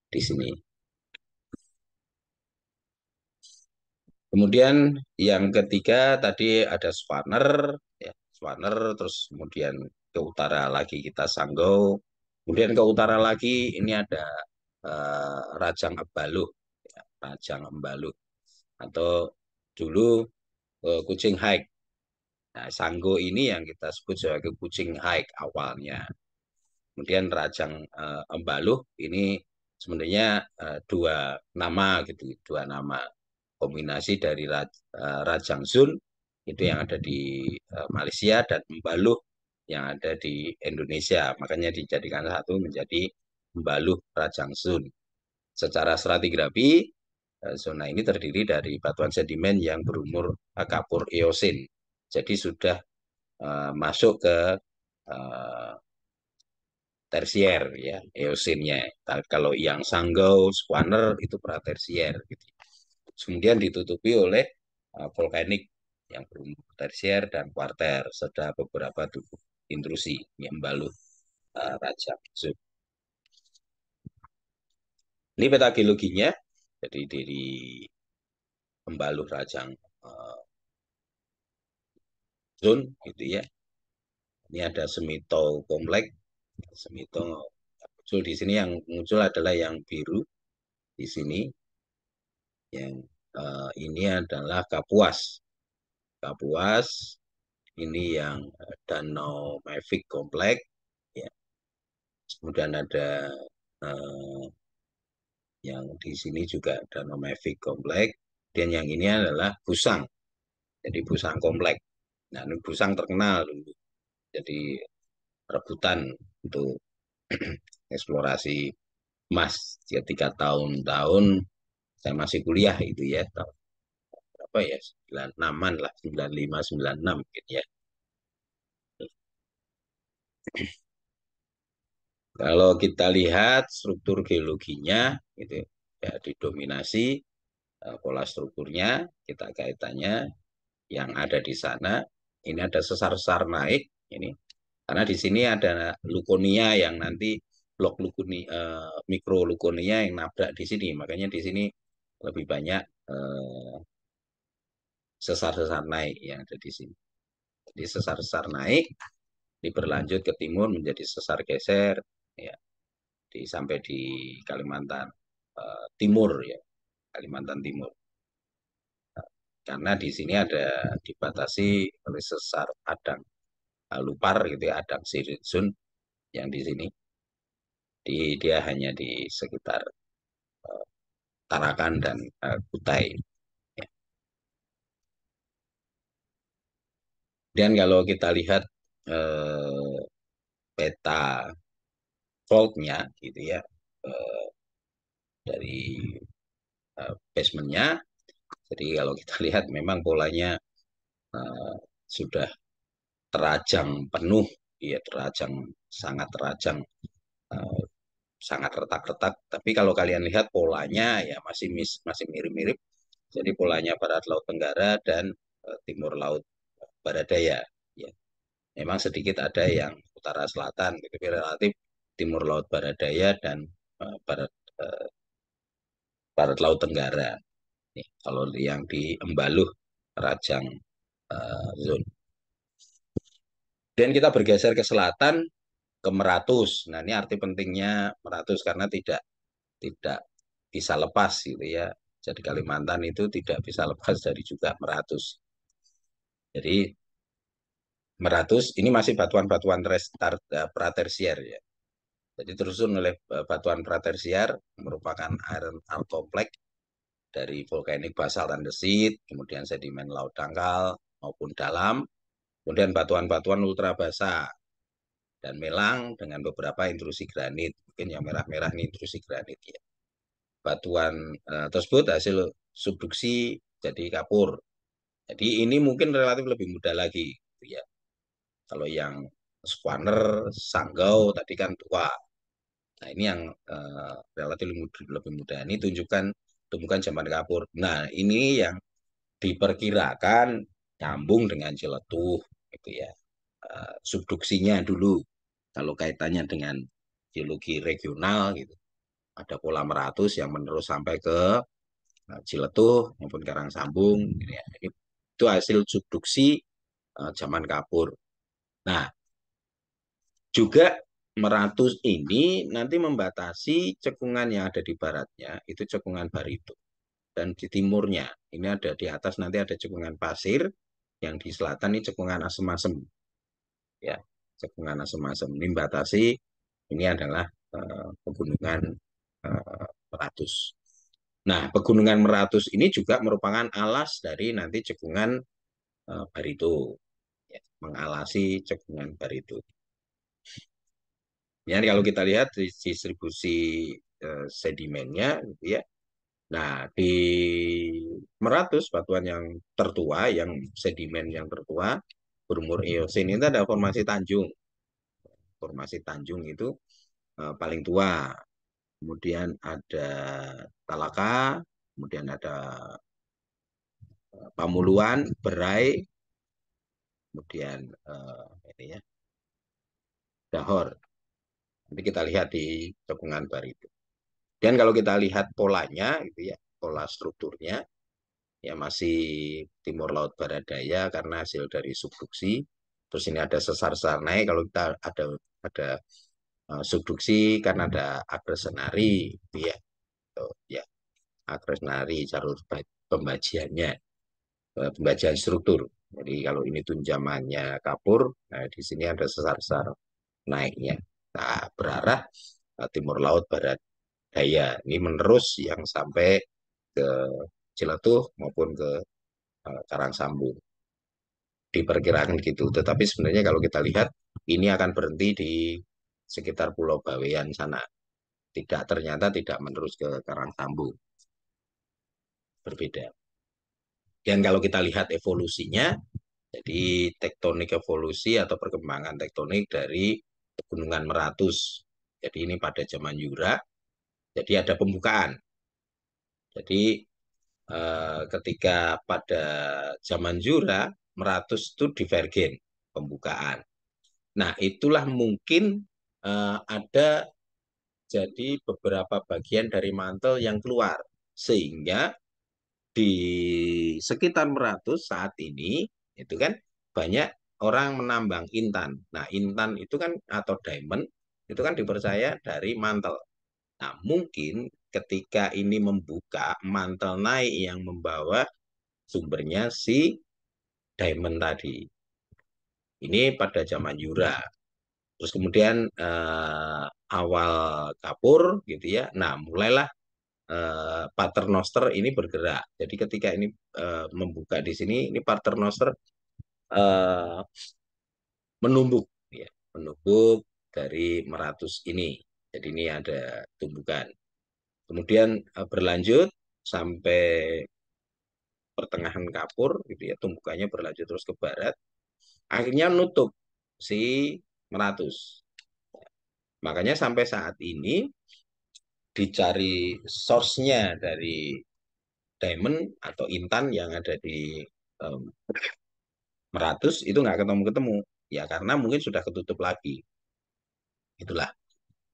di sini. Kemudian yang ketiga tadi ada Swanner, ya, Swanner, terus kemudian ke utara lagi kita Sanggau, kemudian ke utara lagi ini ada uh, Rajang Embalu, ya, Rajang Embalu atau dulu uh, eh, Kucing Hike. Nah, Sanggo ini yang kita sebut sebagai Kucing Hike awalnya. Kemudian Rajang eh, Embalu Embaluh ini sebenarnya dua nama gitu, dua nama kombinasi dari eh, Rajang Sun itu yang hmm. ada di eh, Malaysia dan Mbaluh yang ada di Indonesia. Makanya dijadikan satu menjadi Mbaluh Rajang Sun. Secara stratigrafi, eh, zona ini terdiri dari batuan sedimen yang berumur kapur eosin. Jadi sudah uh, masuk ke uh, tersier ya eosinnya. Kalau yang sanggau, spanner itu tersier gitu kemudian ditutupi oleh uh, eh, vulkanik yang berumur tersier dan kuarter serta beberapa tubuh intrusi yang balut uh, raja Zub. Ini peta geologinya, jadi dari pembaluh rajang uh, eh, zone gitu ya. Ini ada semito komplek, semito muncul di sini yang muncul adalah yang biru di sini yang uh, ini adalah Kapuas. Kapuas ini yang eh, Danau Mavic Komplek. Ya. Kemudian ada uh, yang di sini juga Danau Mavic Komplek. Dan yang ini adalah Busang. Jadi Busang Komplek. Nah, ini Busang terkenal dulu. Jadi rebutan untuk eksplorasi emas Ketika tahun-tahun saya masih kuliah itu ya tahun berapa ya 96-an lah 95 enam mungkin ya kalau kita lihat struktur geologinya itu ya, ya didominasi eh, pola strukturnya kita kaitannya yang ada di sana ini ada sesar-sesar naik ini karena di sini ada lukonia yang nanti blok lukuni uh, eh, mikro lukonia yang nabrak di sini makanya di sini lebih banyak eh, sesar-sesar naik yang ada di sini. Jadi sesar-sesar naik diberlanjut ke timur menjadi sesar geser ya di sampai di Kalimantan eh, Timur ya Kalimantan Timur karena di sini ada dibatasi oleh sesar Adang Lupar gitu ya Adang sirizun yang di sini di dia hanya di sekitar eh, Tarakan dan eh, Kutai. Ya. Dan kalau kita lihat eh, peta voltnya gitu ya eh, dari basementnya, jadi kalau kita lihat memang polanya sudah terajang penuh, ya terajang sangat terajang sangat retak-retak. Tapi kalau kalian lihat polanya ya masih mis, masih mirip-mirip. Jadi polanya barat laut tenggara dan e, timur laut barat daya. Ya. Memang sedikit ada yang utara selatan, tapi relatif timur laut barat daya dan e, barat e, barat laut tenggara. Nih, kalau yang di Embaluh, Rajang e, Zone. Dan kita bergeser ke selatan, ke meratus. Nah, ini arti pentingnya meratus karena tidak tidak bisa lepas gitu ya. Jadi hmm. Kalimantan itu tidak bisa lepas dari juga meratus. Jadi meratus ini masih batuan-batuan eh, pratersier ya. Jadi terusun oleh eh, batuan pratersier merupakan iron art kompleks dari vulkanik basal dan desit, kemudian sedimen laut dangkal maupun dalam, kemudian batuan-batuan ultra basah dan melang dengan beberapa intrusi granit. Mungkin yang merah-merah ini intrusi granit ya. Batuan uh, tersebut hasil subduksi jadi kapur. Jadi ini mungkin relatif lebih mudah lagi gitu ya. Kalau yang squaner, sanggau tadi kan tua. Nah, ini yang uh, relatif lebih mudah. Ini tunjukkan tumbukan zaman kapur. Nah, ini yang diperkirakan nyambung dengan jeletuh gitu ya. Uh, subduksinya dulu kalau kaitannya dengan geologi regional gitu, ada pola meratus yang menerus sampai ke eh, Ciletuh maupun Karang Sambung. Gitu ya. itu hasil subduksi uh, zaman kapur. Nah, juga meratus ini nanti membatasi cekungan yang ada di baratnya, itu cekungan barito. Dan di timurnya, ini ada di atas nanti ada cekungan pasir, yang di selatan ini cekungan asem-asem. Ya cekungan asam asam ini batasi ini adalah uh, pegunungan uh, meratus. Nah, pegunungan meratus ini juga merupakan alas dari nanti cekungan uh, eh, barito, ya, mengalasi cekungan barito. Ya, kalau kita lihat distribusi uh, sedimennya, gitu ya. Nah, di Meratus, batuan yang tertua, yang sedimen yang tertua, berumur iya. hmm. Eosin itu ada formasi Tanjung. Formasi Tanjung itu eh, paling tua. Kemudian ada Talaka, kemudian ada eh, Pamuluan, Berai, kemudian eh, ini ya Dahor. Nanti kita lihat di cekungan bar itu. Dan kalau kita lihat polanya, gitu ya, pola strukturnya, ya masih timur laut barat daya karena hasil dari subduksi. Terus ini ada sesar-sesar naik kalau kita ada ada uh, subduksi karena ada akresenari gitu ya. Tuh, gitu, ya. Agresenari jalur pembajiannya e, pembajian struktur. Jadi kalau ini tunjamannya kapur, nah di sini ada sesar-sesar naiknya. Nah, berarah e, timur laut barat daya. Ini menerus yang sampai ke Ciletuh maupun ke uh, eh, Sambung. Diperkirakan gitu. Tetapi sebenarnya kalau kita lihat ini akan berhenti di sekitar Pulau Bawean sana. Tidak ternyata tidak menerus ke Karang Sambung. Berbeda. Dan kalau kita lihat evolusinya, jadi tektonik evolusi atau perkembangan tektonik dari Pegunungan Meratus. Jadi ini pada zaman Yura. Jadi ada pembukaan. Jadi Eh, ketika pada zaman Jura, meratus itu divergen pembukaan. Nah itulah mungkin uh, ada jadi beberapa bagian dari mantel yang keluar sehingga di sekitar meratus saat ini itu kan banyak orang menambang intan. Nah, intan itu kan atau diamond itu kan dipercaya dari mantel. Nah, mungkin ketika ini membuka mantel naik yang membawa sumbernya si diamond tadi. Ini pada zaman Yura. Terus kemudian eh, awal kapur gitu ya. Nah, mulailah eh, paternoster ini bergerak. Jadi ketika ini eh, membuka di sini, ini paternoster eh, menumbuk ya, menumbuk dari meratus ini. Jadi ini ada tumbukan. Kemudian e, berlanjut sampai pertengahan kapur gitu ya tumbukannya berlanjut terus ke barat akhirnya nutup si meratus makanya sampai saat ini dicari source dari diamond atau intan yang ada di um, meratus itu nggak ketemu ketemu ya karena mungkin sudah ketutup lagi itulah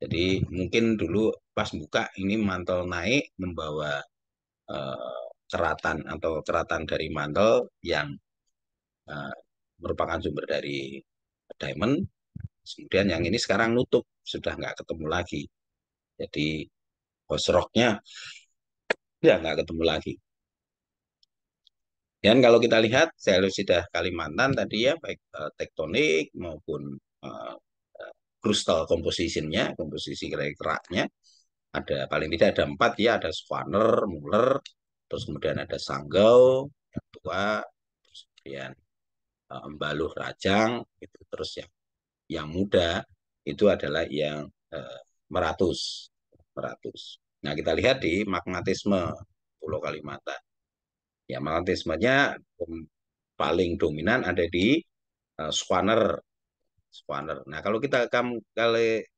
jadi mungkin dulu pas buka ini mantel naik membawa uh, eh, keratan atau keratan dari mantel yang uh, merupakan sumber dari diamond. Kemudian yang ini sekarang nutup, sudah nggak ketemu lagi. Jadi bosroknya ya nggak ketemu lagi. Dan kalau kita lihat selusidah Kalimantan tadi ya baik uh, tektonik maupun crystal komposisinya nya komposisi keraknya ada paling tidak ada empat ya ada Swanner, Muller, terus kemudian ada Sanggau yang tua, terus kemudian embaluh eh, Rajang, itu terus yang yang muda itu adalah yang eh, meratus, meratus. Nah kita lihat di magnetisme Pulau Kalimantan. Ya magnetismenya paling dominan ada di eh, Swanner Spanner. Nah, kalau kita kalau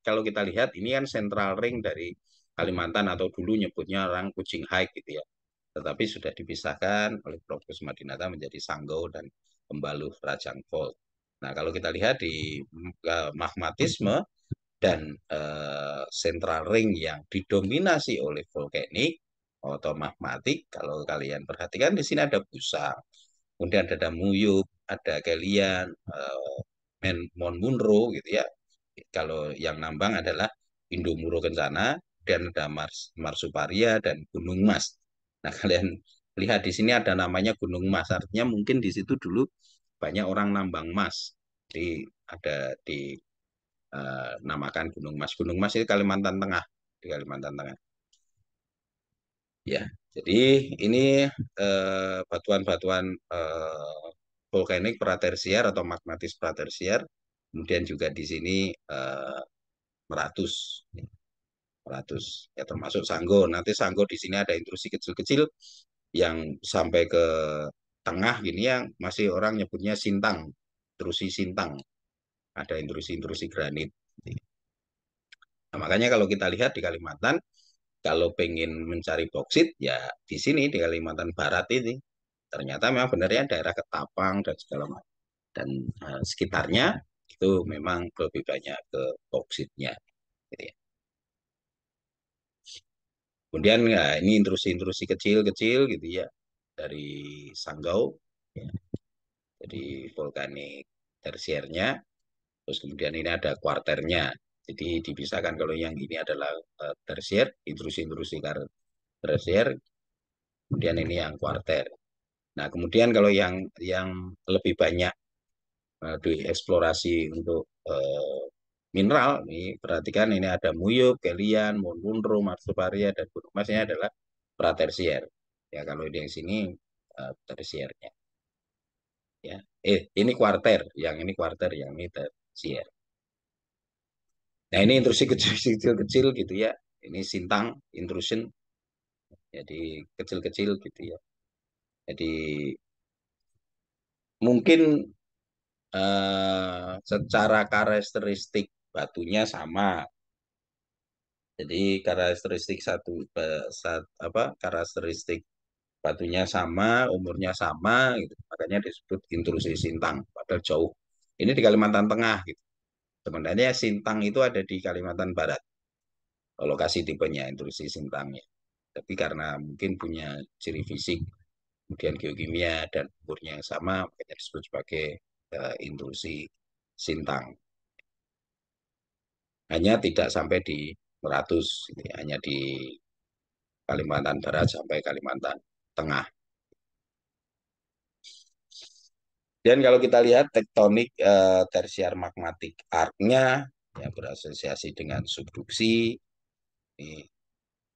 kalau kita lihat ini kan central ring dari Kalimantan atau dulu nyebutnya orang Kucing High gitu ya. Tetapi sudah dipisahkan oleh Prof. Madinata menjadi Sanggau dan Pembalu Rajang Volt. Nah, kalau kita lihat di eh, magmatisme dan eh, ring yang didominasi oleh vulkanik atau magmatik, kalau kalian perhatikan di sini ada busa, kemudian ada muyub, ada kalian, eh, Mon Munro gitu ya. Kalau yang nambang adalah Indomuro Kencana, kemudian ada Mars, Marsuparia dan Gunung Mas. Nah, kalian lihat di sini ada namanya Gunung Mas. Artinya mungkin di situ dulu banyak orang nambang emas. Jadi ada di uh, namakan Gunung Mas. Gunung Mas itu Kalimantan Tengah, di Kalimantan Tengah. Ya, jadi ini eh, batuan-batuan uh, eh, vulkanik pratersier atau magmatis pratersier. Kemudian juga di sini uh, meratus. Ratus, ya termasuk sanggo nanti sanggo di sini ada intrusi kecil-kecil yang sampai ke tengah gini yang masih orang nyebutnya sintang intrusi sintang ada intrusi-intrusi granit nah, makanya kalau kita lihat di Kalimantan kalau pengen mencari boksit ya di sini di Kalimantan Barat ini ternyata memang benarnya daerah Ketapang dan segala macam dan uh, sekitarnya itu memang lebih banyak ke boksitnya. gitu ya kemudian ya ini intrusi-intrusi kecil-kecil gitu ya dari sanggau ya. jadi vulkanik tersiernya terus kemudian ini ada kuarternya jadi dipisahkan kalau yang ini adalah eh, tersier intrusi-intrusi tersier kemudian ini yang kuarter nah kemudian kalau yang yang lebih banyak uh, eh, eksplorasi untuk uh, mineral ini perhatikan ini ada muyub, kelian, monbunro, marsuparia dan gunung ini adalah pratersier. Ya kalau di sini uh, tersiernya. Ya, eh ini kuarter, yang ini kuarter, yang ini tersier. Nah ini intrusi kecil-kecil gitu ya. Ini sintang, intrusion. Jadi kecil-kecil gitu ya. Jadi mungkin uh, secara karakteristik batunya sama. Jadi karakteristik satu eh, saat, apa karakteristik batunya sama, umurnya sama gitu. Makanya disebut intrusi Sintang padahal jauh. Ini di Kalimantan Tengah gitu. Sebenarnya Sintang itu ada di Kalimantan Barat. Lokasi tipenya intrusi Sintangnya. Tapi karena mungkin punya ciri fisik kemudian geokimia dan umurnya yang sama makanya disebut sebagai uh, intrusi sintang hanya tidak sampai di 100 ini hanya di Kalimantan Barat sampai Kalimantan Tengah. Dan kalau kita lihat tektonik eh, tersiar magmatik arc-nya yang berasosiasi dengan subduksi. Ini,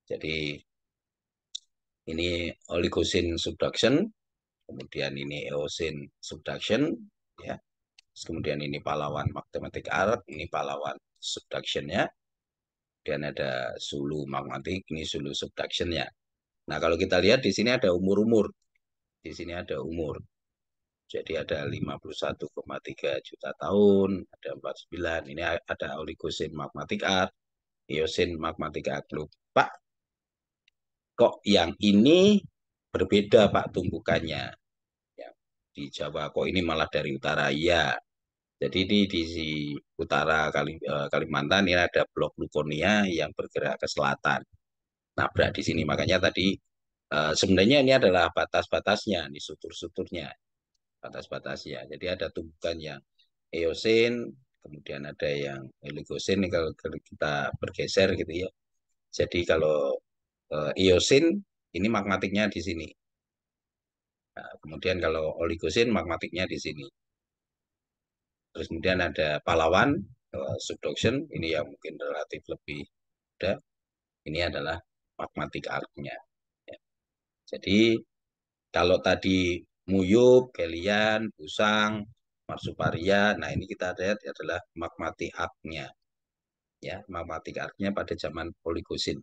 jadi ini oligosin subduction, kemudian ini eosin subduction, ya. kemudian ini pahlawan magmatik arc, ini pahlawan subduction ya. dan ada sulu magmatik ini sulu ya. nah kalau kita lihat di sini ada umur-umur di sini ada umur jadi ada 51,3 juta tahun ada 49 ini ada oligosin magmatik art Eosin magmatik art Pak kok yang ini berbeda Pak tumbukannya ya, di Jawa kok ini malah dari utara ya jadi ini di utara eh, Kalimantan ini ada blok Lukonia yang bergerak ke selatan. Nabrak di sini makanya tadi eh, sebenarnya ini adalah batas-batasnya, ini sutur-suturnya, batas-batasnya. Jadi ada tumbukan yang Eosen, kemudian ada yang Oligocene kalau kita bergeser gitu ya. Jadi kalau eh, Eosen ini magmatiknya di sini. Nah, kemudian kalau oligosin magmatiknya di sini. Terus kemudian ada pahlawan, eh, subduction, ini yang mungkin relatif lebih mudah. Ini adalah magmatik arc ya. Jadi kalau tadi Muyub, Galian, Busang, Marsuparia, nah ini kita lihat adalah magmatik arc Ya, magmatik arc pada zaman Oligosin.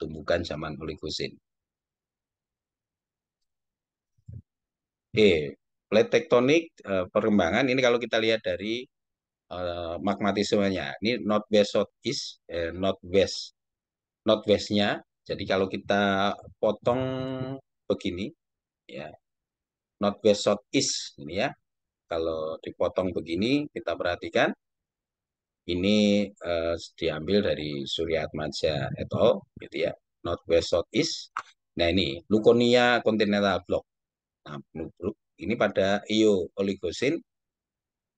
Tumbukan zaman Oligosin. Oke, plate tektonik eh, perkembangan ini kalau kita lihat dari uh, magmatismenya ini north west south east eh, north west north westnya jadi kalau kita potong begini ya north west south east ini ya kalau dipotong begini kita perhatikan ini uh, diambil dari Surya Atmaja et al. gitu ya, North West South East Nah ini Luconia Continental Block. Nah, ini pada IO oligosin.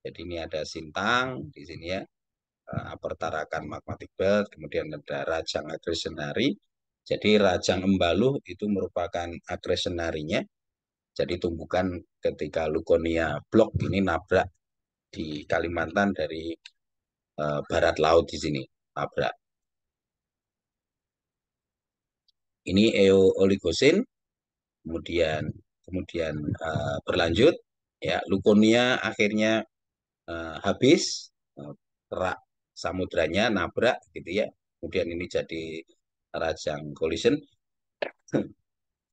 Jadi ini ada sintang di sini ya. Eh, apertarakan magmatic belt, kemudian ada rajang akresenari. Jadi rajang embaluh itu merupakan akresenarinya. Jadi tumbukan ketika Lukonia blok ini nabrak di Kalimantan dari eh, barat laut di sini, nabrak. Ini Eo oligosin, kemudian kemudian uh, berlanjut ya Lukonia akhirnya uh, habis uh, samudranya nabrak gitu ya kemudian ini jadi Rajang Collision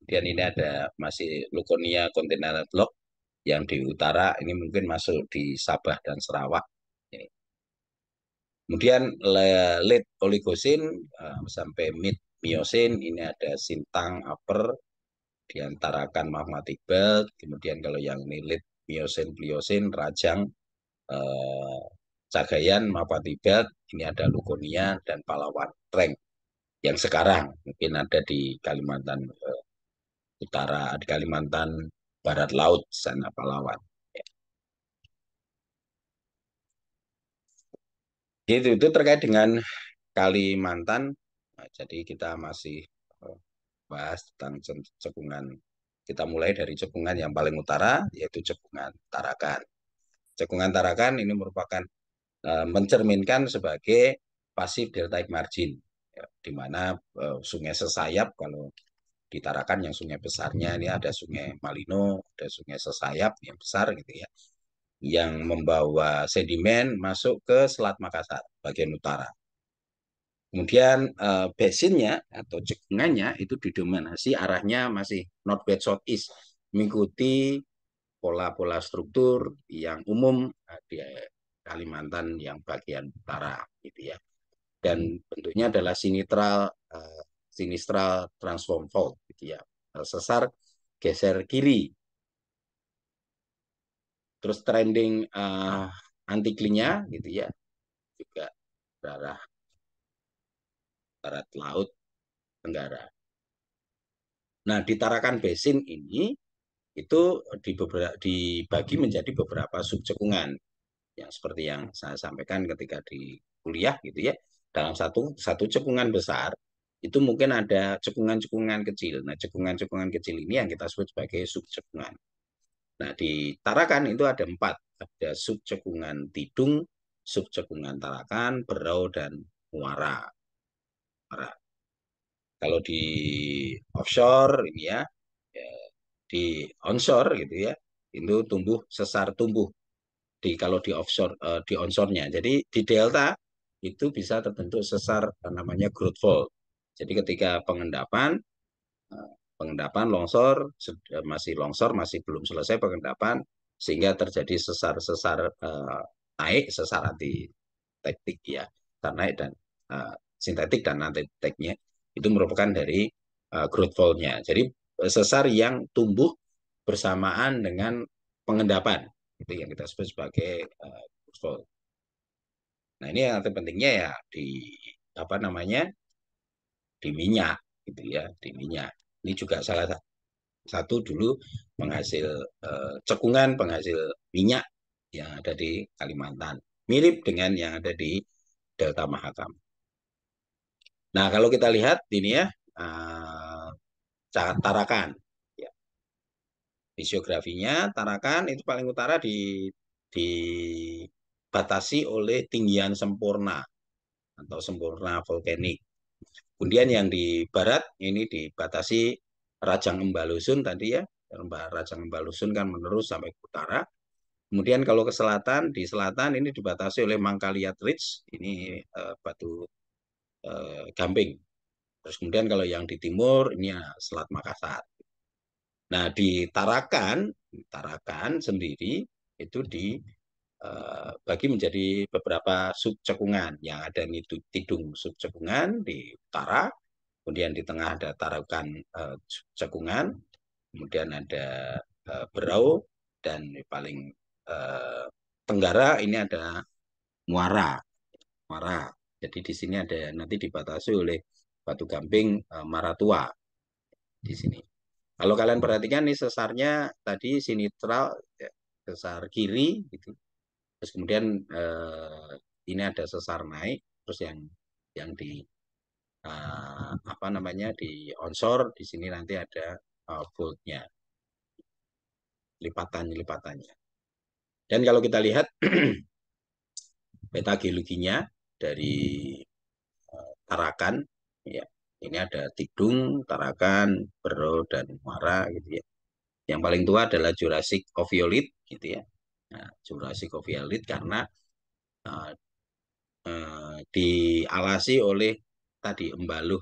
kemudian ini ada masih Lukonia kontinental Block yang di utara ini mungkin masuk di Sabah dan Sarawak ini. Ya. kemudian late Oligosin uh, sampai mid Miosin ini ada Sintang Upper diantarakan magmatic belt, kemudian kalau yang nilit, miosin, pliosin, rajang, eh, cagayan, magmatic belt, ini ada lukonia dan palawan reng yang sekarang mungkin ada di Kalimantan eh, Utara, di Kalimantan Barat Laut sana Palawan. Gitu itu terkait dengan Kalimantan. Nah, jadi kita masih bahas tentang cekungan. Kita mulai dari cekungan yang paling utara, yaitu cekungan Tarakan. Cekungan Tarakan ini merupakan e, mencerminkan sebagai pasif deltaic margin, ya, di mana e, sungai sesayap kalau di Tarakan yang sungai besarnya ini ada sungai Malino, ada sungai sesayap yang besar gitu ya, yang membawa sedimen masuk ke Selat Makassar bagian utara Kemudian uh, basinnya atau cekungannya itu didominasi arahnya masih north west south east mengikuti pola-pola struktur yang umum eh, di Kalimantan yang bagian utara gitu ya. Dan bentuknya adalah sinistral uh, eh, sinistral transform fault gitu ya. Sesar geser kiri. Terus trending uh, antiklinya gitu ya juga arah barat laut Tenggara. Nah, di Tarakan Basin ini itu di beberapa, dibagi menjadi beberapa subcekungan yang seperti yang saya sampaikan ketika di kuliah gitu ya. Dalam satu satu cekungan besar itu mungkin ada cekungan-cekungan kecil. Nah, cekungan-cekungan kecil ini yang kita sebut sebagai subcekungan. Nah, di Tarakan itu ada empat. Ada subcekungan Tidung, subcekungan Tarakan, Berau, dan Muara. Kalau di offshore ini ya, ya di onshore gitu ya, itu tumbuh sesar tumbuh di kalau di offshore uh, di onshore-nya. Jadi di delta itu bisa terbentuk sesar namanya growth fault. Jadi ketika pengendapan eh, pengendapan longsor eh, masih longsor masih belum selesai pengendapan sehingga terjadi sesar-sesar uh, naik sesar anti tektik ya, sesar naik dan uh, sintetik dan antiteknya itu merupakan dari uh, growth fall-nya. Jadi eh, sesar yang tumbuh bersamaan dengan pengendapan itu yang kita sebut sebagai uh, growth fold Nah ini yang pentingnya ya di apa namanya di minyak gitu ya di minyak. Ini juga salah satu dulu penghasil uh, cekungan penghasil minyak yang ada di Kalimantan mirip dengan yang ada di Delta Mahakam. Nah, kalau kita lihat ini ya, eh, cara Tarakan. Ya. Fisiografinya Tarakan itu paling utara di dibatasi oleh tinggian sempurna atau sempurna vulkanik. Kemudian yang di barat ini dibatasi Rajang Embalusun tadi ya, Rajang Embalusun kan menerus sampai ke utara. Kemudian kalau ke selatan, di selatan ini dibatasi oleh Mangkaliat Ridge, ini uh, batu eh, Gamping. Terus kemudian kalau yang di timur ini ya Selat Makassar. Nah di Tarakan, Tarakan sendiri itu di eh, bagi menjadi beberapa subcekungan yang ada di Tidung subcekungan di utara, kemudian di tengah ada Tarakan eh, subcekungan, kemudian ada eh, Berau dan paling tenggara ini ada Muara, Muara jadi di sini ada nanti dibatasi oleh batu gamping eh, maratua di hmm. sini. Kalau kalian perhatikan ini sesarnya tadi sinitral ya, sesar kiri gitu. Terus kemudian eh, ini ada sesar naik terus yang yang di eh, apa namanya di onsor di sini nanti ada eh, lipatannya lipatannya. Dan kalau kita lihat peta geologinya dari hmm. eh, Tarakan ya ini ada Tidung, Tarakan, Bero dan Muara gitu ya. Yang paling tua adalah Jurassic oviolit gitu ya. Nah, Jurassic oviolit karena uh, uh, dialasi oleh tadi embaluh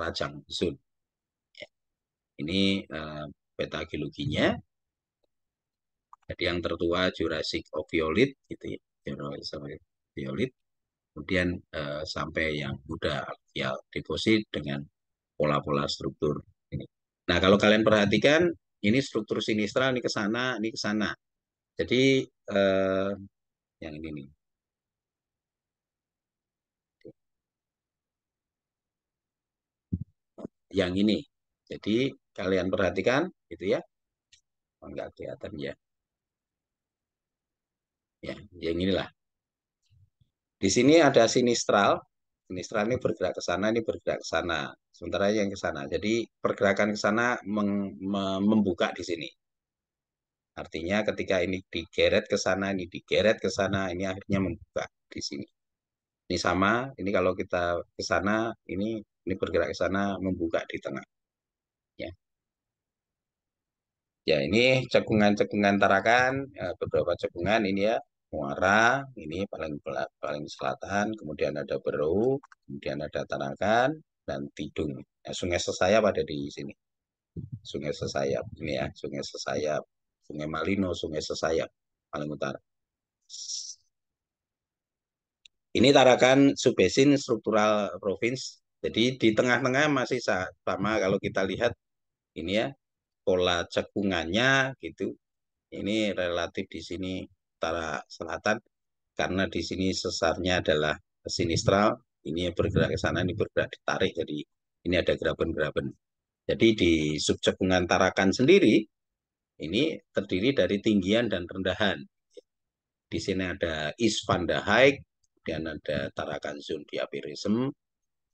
Rajang Sun. Ya. Ini uh, peta geologinya. Jadi yang tertua Jurassic oviolit gitu ya. Jurassic oviolit kemudian eh, sampai yang mudah alkial ya deposit dengan pola-pola struktur ini. Nah, kalau kalian perhatikan ini struktur sinistral ini ke sana, ini ke sana. Jadi eh, yang ini nih. Yang ini. Jadi kalian perhatikan gitu ya. Enggak oh, kelihatan ya. Ya, yang inilah. Di sini ada sinistral. Sinistral ini bergerak ke sana, ini bergerak ke sana. Sementara yang ke sana. Jadi pergerakan ke sana membuka di sini. Artinya ketika ini digeret ke sana, ini digeret ke sana, ini akhirnya membuka di sini. Ini sama, ini kalau kita ke sana, ini ini bergerak ke sana, membuka di tengah. Ya. Ya, ini cekungan-cekungan tarakan, eh, beberapa cekungan ini ya, muara ini paling paling selatan kemudian ada Beru, kemudian ada Tanakan dan Tidung nah, sungai Sesayap ada di sini sungai Sesayap ini ya sungai Sesayap sungai Malino sungai Sesayap paling utara ini Tarakan subesin struktural provinsi jadi di tengah-tengah masih sama kalau kita lihat ini ya pola cekungannya gitu ini relatif di sini utara selatan karena di sini sesarnya adalah sinistral ini bergerak ke sana ini bergerak ditarik jadi ini ada graben-graben jadi di subcekungan tarakan sendiri ini terdiri dari tinggian dan rendahan di sini ada East Ispanda High kemudian ada Tarakan Zone Diapirism,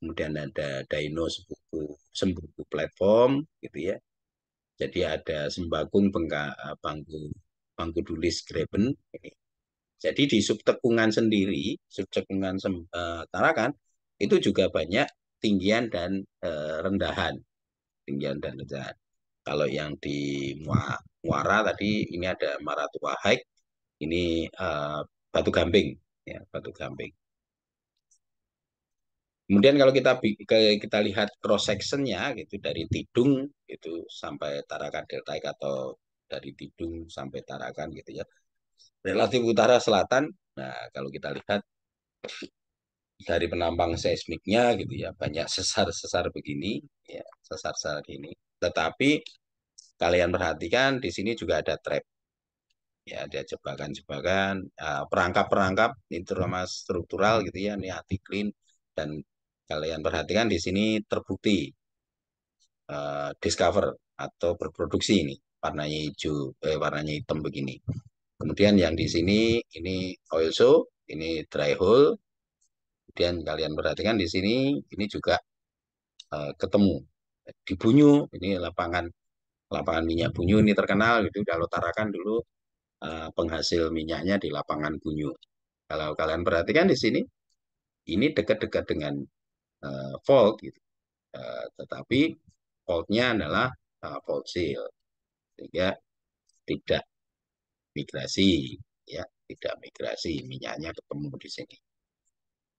kemudian ada Dino Sembuku, Sembuku Platform, gitu ya. Jadi ada Sembakung eh, Bangku Bangkudulis Greben ini. Jadi di subtekungan sendiri, subtekungan eh, Tarakan itu juga banyak tinggian dan eh, rendahan, tinggian dan rendahan. Kalau yang di Muara tadi ini ada Maratua Hike, ini eh, Batu Gamping, ya Batu Gamping. Kemudian kalau kita kita lihat cross sectionnya gitu dari Tidung itu sampai Tarakan Deltaik atau dari Tidung sampai Tarakan gitu ya. Relatif utara selatan, nah kalau kita lihat dari penambang seismiknya gitu ya banyak sesar-sesar begini ya sesar-sesar ini tetapi kalian perhatikan di sini juga ada trap ya ada jebakan-jebakan eh, perangkap-perangkap ini terutama struktural gitu ya ini anti clean dan kalian perhatikan di sini terbukti uh, discover atau berproduksi ini warnanya hijau eh, warnanya hitam begini kemudian yang di sini ini oil show ini dry hole kemudian kalian perhatikan di sini ini juga uh, ketemu di Bunyu ini lapangan lapangan minyak Bunyu ini terkenal itu kalau tarakan dulu uh, penghasil minyaknya di lapangan Bunyu kalau kalian perhatikan di sini ini dekat-dekat dengan uh, eh, volt gitu. Uh, tetapi voltnya adalah uh, fault seal sehingga tidak migrasi ya tidak migrasi minyaknya ketemu di sini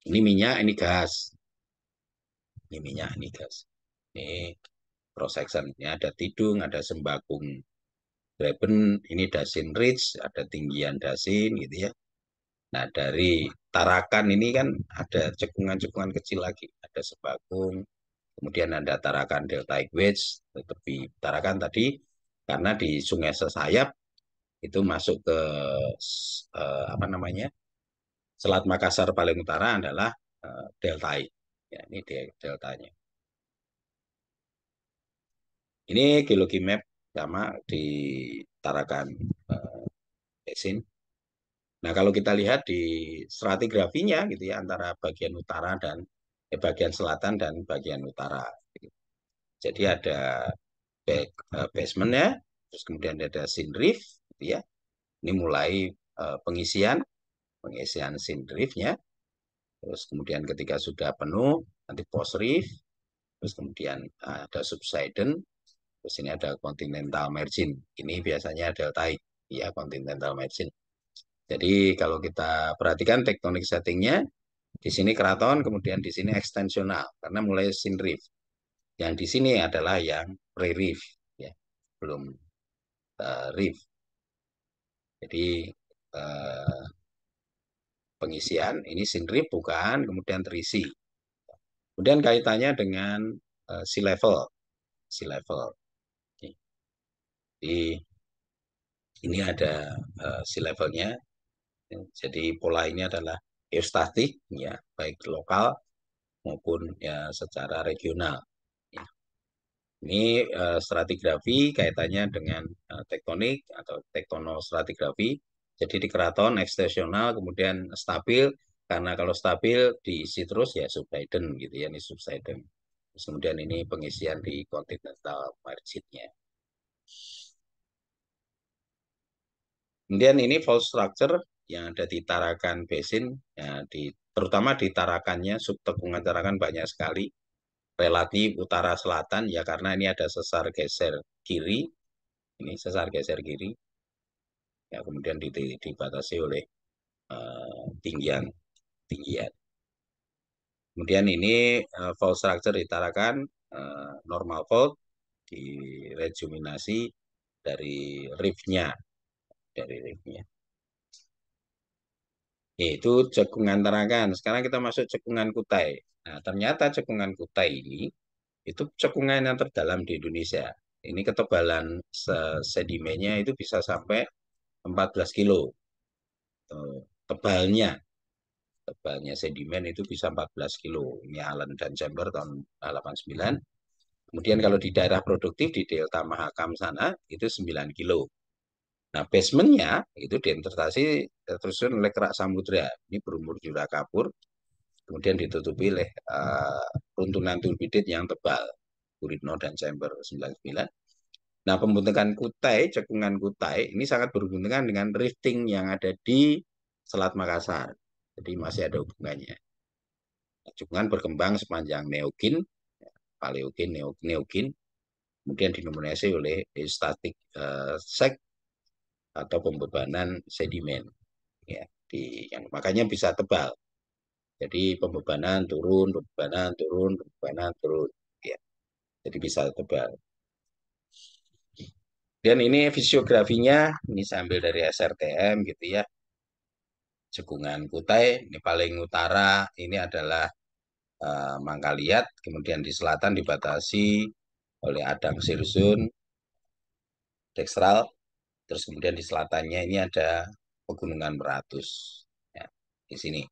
ini minyak ini gas ini minyak ini gas ini prosesannya ada tidung ada sembakung graben ini dasin ridge ada tinggian dasin gitu ya nah dari tarakan ini kan ada cekungan-cekungan kecil lagi ada sembakung kemudian ada tarakan delta wedge tetapi tarakan tadi karena di Sungai Sesayap itu masuk ke eh, apa namanya Selat Makassar paling utara adalah eh, ini Ya, ini deltanya. Ini geologi map sama di Tarakan eh, Basin. Nah, kalau kita lihat di stratigrafinya gitu ya antara bagian utara dan eh, bagian selatan dan bagian utara. Jadi ada back uh, eh, basementnya terus kemudian ada scene drift gitu ya ini mulai uh, pengisian pengisian scene terus kemudian ketika sudah penuh nanti post reef terus kemudian eh, ada subsiden, terus ini ada continental margin ini biasanya deltaik ya continental margin jadi kalau kita perhatikan tektonik settingnya di sini keraton kemudian di sini ekstensional karena mulai scene reef yang di sini adalah yang reef ya belum uh, eh, reef. jadi uh, pengisian ini sin reef bukan kemudian terisi kemudian kaitannya dengan uh, sea level sea level jadi ini ada uh, sea levelnya jadi pola ini adalah eustatik ya baik lokal maupun ya secara regional ini uh, stratigrafi kaitannya dengan uh, tektonik atau tektonostratigrafi. Jadi di keraton ekstensional kemudian stabil karena kalau stabil diisi terus ya subsiden gitu ya ini subsiden. kemudian ini pengisian di kontinental marginnya. Kemudian ini fault structure yang ada di Tarakan Basin, ya, di, terutama di Tarakannya, subtekungan Tarakan banyak sekali relatif utara selatan ya karena ini ada sesar geser kiri ini sesar geser kiri ya kemudian dibatasi oleh uh, tinggian tinggian kemudian ini uh, fault structure ditarakan uh, normal fault direjuminasi dari riftnya dari riftnya itu cekungan Tarakan. Sekarang kita masuk cekungan Kutai. Nah, ternyata cekungan Kutai ini itu cekungan yang terdalam di Indonesia. Ini ketebalan sedimennya itu bisa sampai 14 kilo. Tebalnya, tebalnya sedimen itu bisa 14 kilo. Ini Allen dan Chamber tahun 89. Kemudian kalau di daerah produktif di Delta Mahakam sana itu 9 kilo. Nah, basementnya itu diinterpretasi diteruskan oleh Kerak Samudra. Ini berumur Jura Kapur, kemudian ditutupi oleh uh, runtunan turbidit yang tebal, Kuritno dan Chamber 99. Nah, pembentukan Kutai, cekungan Kutai, ini sangat berhubungan dengan rifting yang ada di Selat Makassar. Jadi masih ada hubungannya. cekungan berkembang sepanjang Neokin, Paleokin, Neokin, Kemudian dinominasi oleh static uh, eh, sect atau pembebanan sedimen ya di yang makanya bisa tebal jadi pembebanan turun pembebanan turun pembebanan turun ya jadi bisa tebal dan ini fisiografinya ini sambil dari SRTM gitu ya cekungan Kutai ini paling utara ini adalah uh, Mangkaliat kemudian di selatan dibatasi oleh Adang Sirsun Dextral Terus kemudian di selatannya ini ada pegunungan Meratus. Ya, di sini.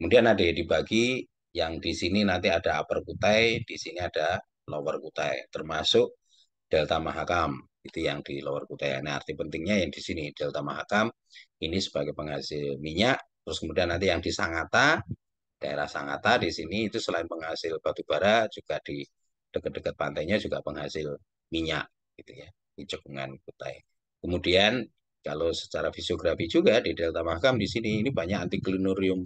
Kemudian ada yang dibagi yang di sini nanti ada upper Kutai, di sini ada lower Kutai, termasuk Delta Mahakam itu yang di lower Kutai. Nah, arti pentingnya yang di sini Delta Mahakam ini sebagai penghasil minyak, terus kemudian nanti yang di Sangatta, daerah Sangatta di sini itu selain penghasil batu bara juga di dekat-dekat pantainya juga penghasil minyak gitu ya di cekungan Kutai. Kemudian kalau secara fisiografi juga di delta Mahakam di sini ini banyak antiklinorium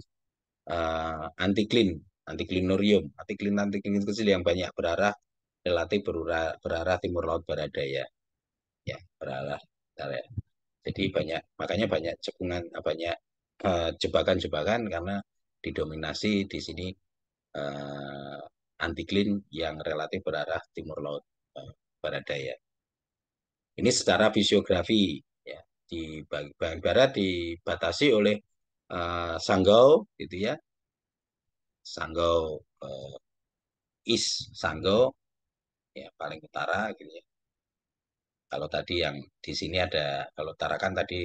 uh, antiklin, antiklinorium antiklin antiklin kecil yang banyak berarah relatif berarah, berarah timur laut barat daya. Ya, berarah barat. Jadi banyak makanya banyak cekungan eh, banyak eh, jebakan-jebakan karena didominasi di sini uh, antiklin yang relatif berarah timur laut uh, barat daya. Ini secara fisiografi ya di bagian barat dibatasi oleh uh, Sanggau gitu ya. Sanggau uh, East Sanggau ya paling utara gitu ya. Kalau tadi yang di sini ada kalau tarakan tadi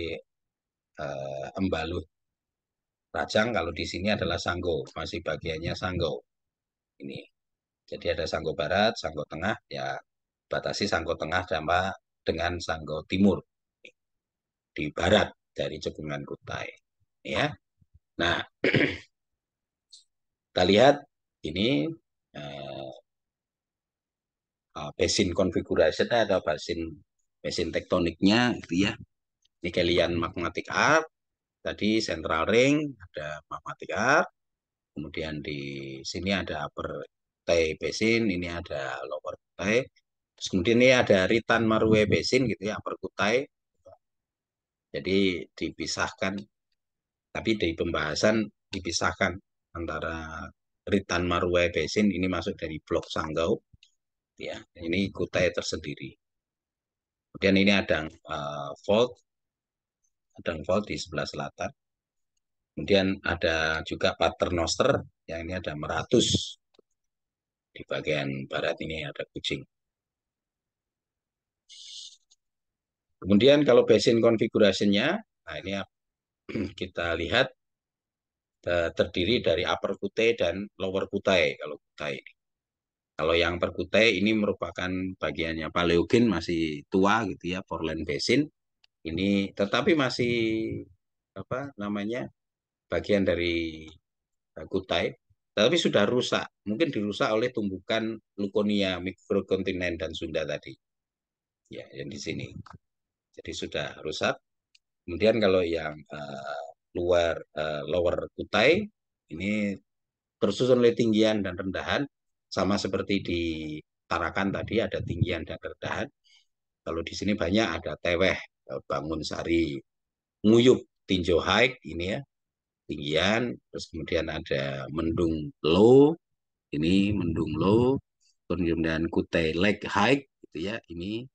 uh, eh, Embalu Rajang kalau di sini adalah Sanggau masih bagiannya Sanggau ini. Jadi ada Sanggau Barat, Sanggau Tengah ya batasi Sanggau Tengah sama dengan Sanggau Timur di barat dari cekungan Kutai ya nah kita lihat ini eh, ah, basin configuration atau basin basin tektoniknya gitu ya nikelian magmatik arc tadi central ring ada magmatik arc kemudian di sini ada upper T basin ini ada lower T Terus kemudian ini ada Ritan Marue hmm. Besin gitu ya, Perkutai. Jadi dipisahkan, tapi dari pembahasan dipisahkan antara Ritan Marue Besin ini masuk dari blok Sanggau, ya. Ini kutai tersendiri. Kemudian ini ada uh, eh, Volt, ada Volt di sebelah selatan. Kemudian ada juga Paternoster, yang ini ada Meratus di bagian barat ini ada kucing. Kemudian kalau basin konfigurasinya, nah ini kita lihat terdiri dari upper kutai dan lower kutai kalau kutai ini. Kalau yang upper kutai ini merupakan bagiannya paleogen masih tua gitu ya Portland basin. Ini tetapi masih apa namanya bagian dari e, kutai tapi sudah rusak. Mungkin dirusak oleh tumbukan Lukonia, mikrokontinen dan Sunda tadi. Ya, yang di sini jadi sudah rusak. Kemudian kalau yang uh, luar uh, lower kutai ini tersusun oleh tinggian dan rendahan sama seperti di Tarakan tadi ada tinggian dan rendahan. Kalau di sini banyak ada Teweh, eh, Bangun Sari, Nguyup, Tinjo Haik ini ya tinggian, terus kemudian ada Mendung Low, ini Mendung Low, kemudian Kutai Lake Hike gitu ya, ini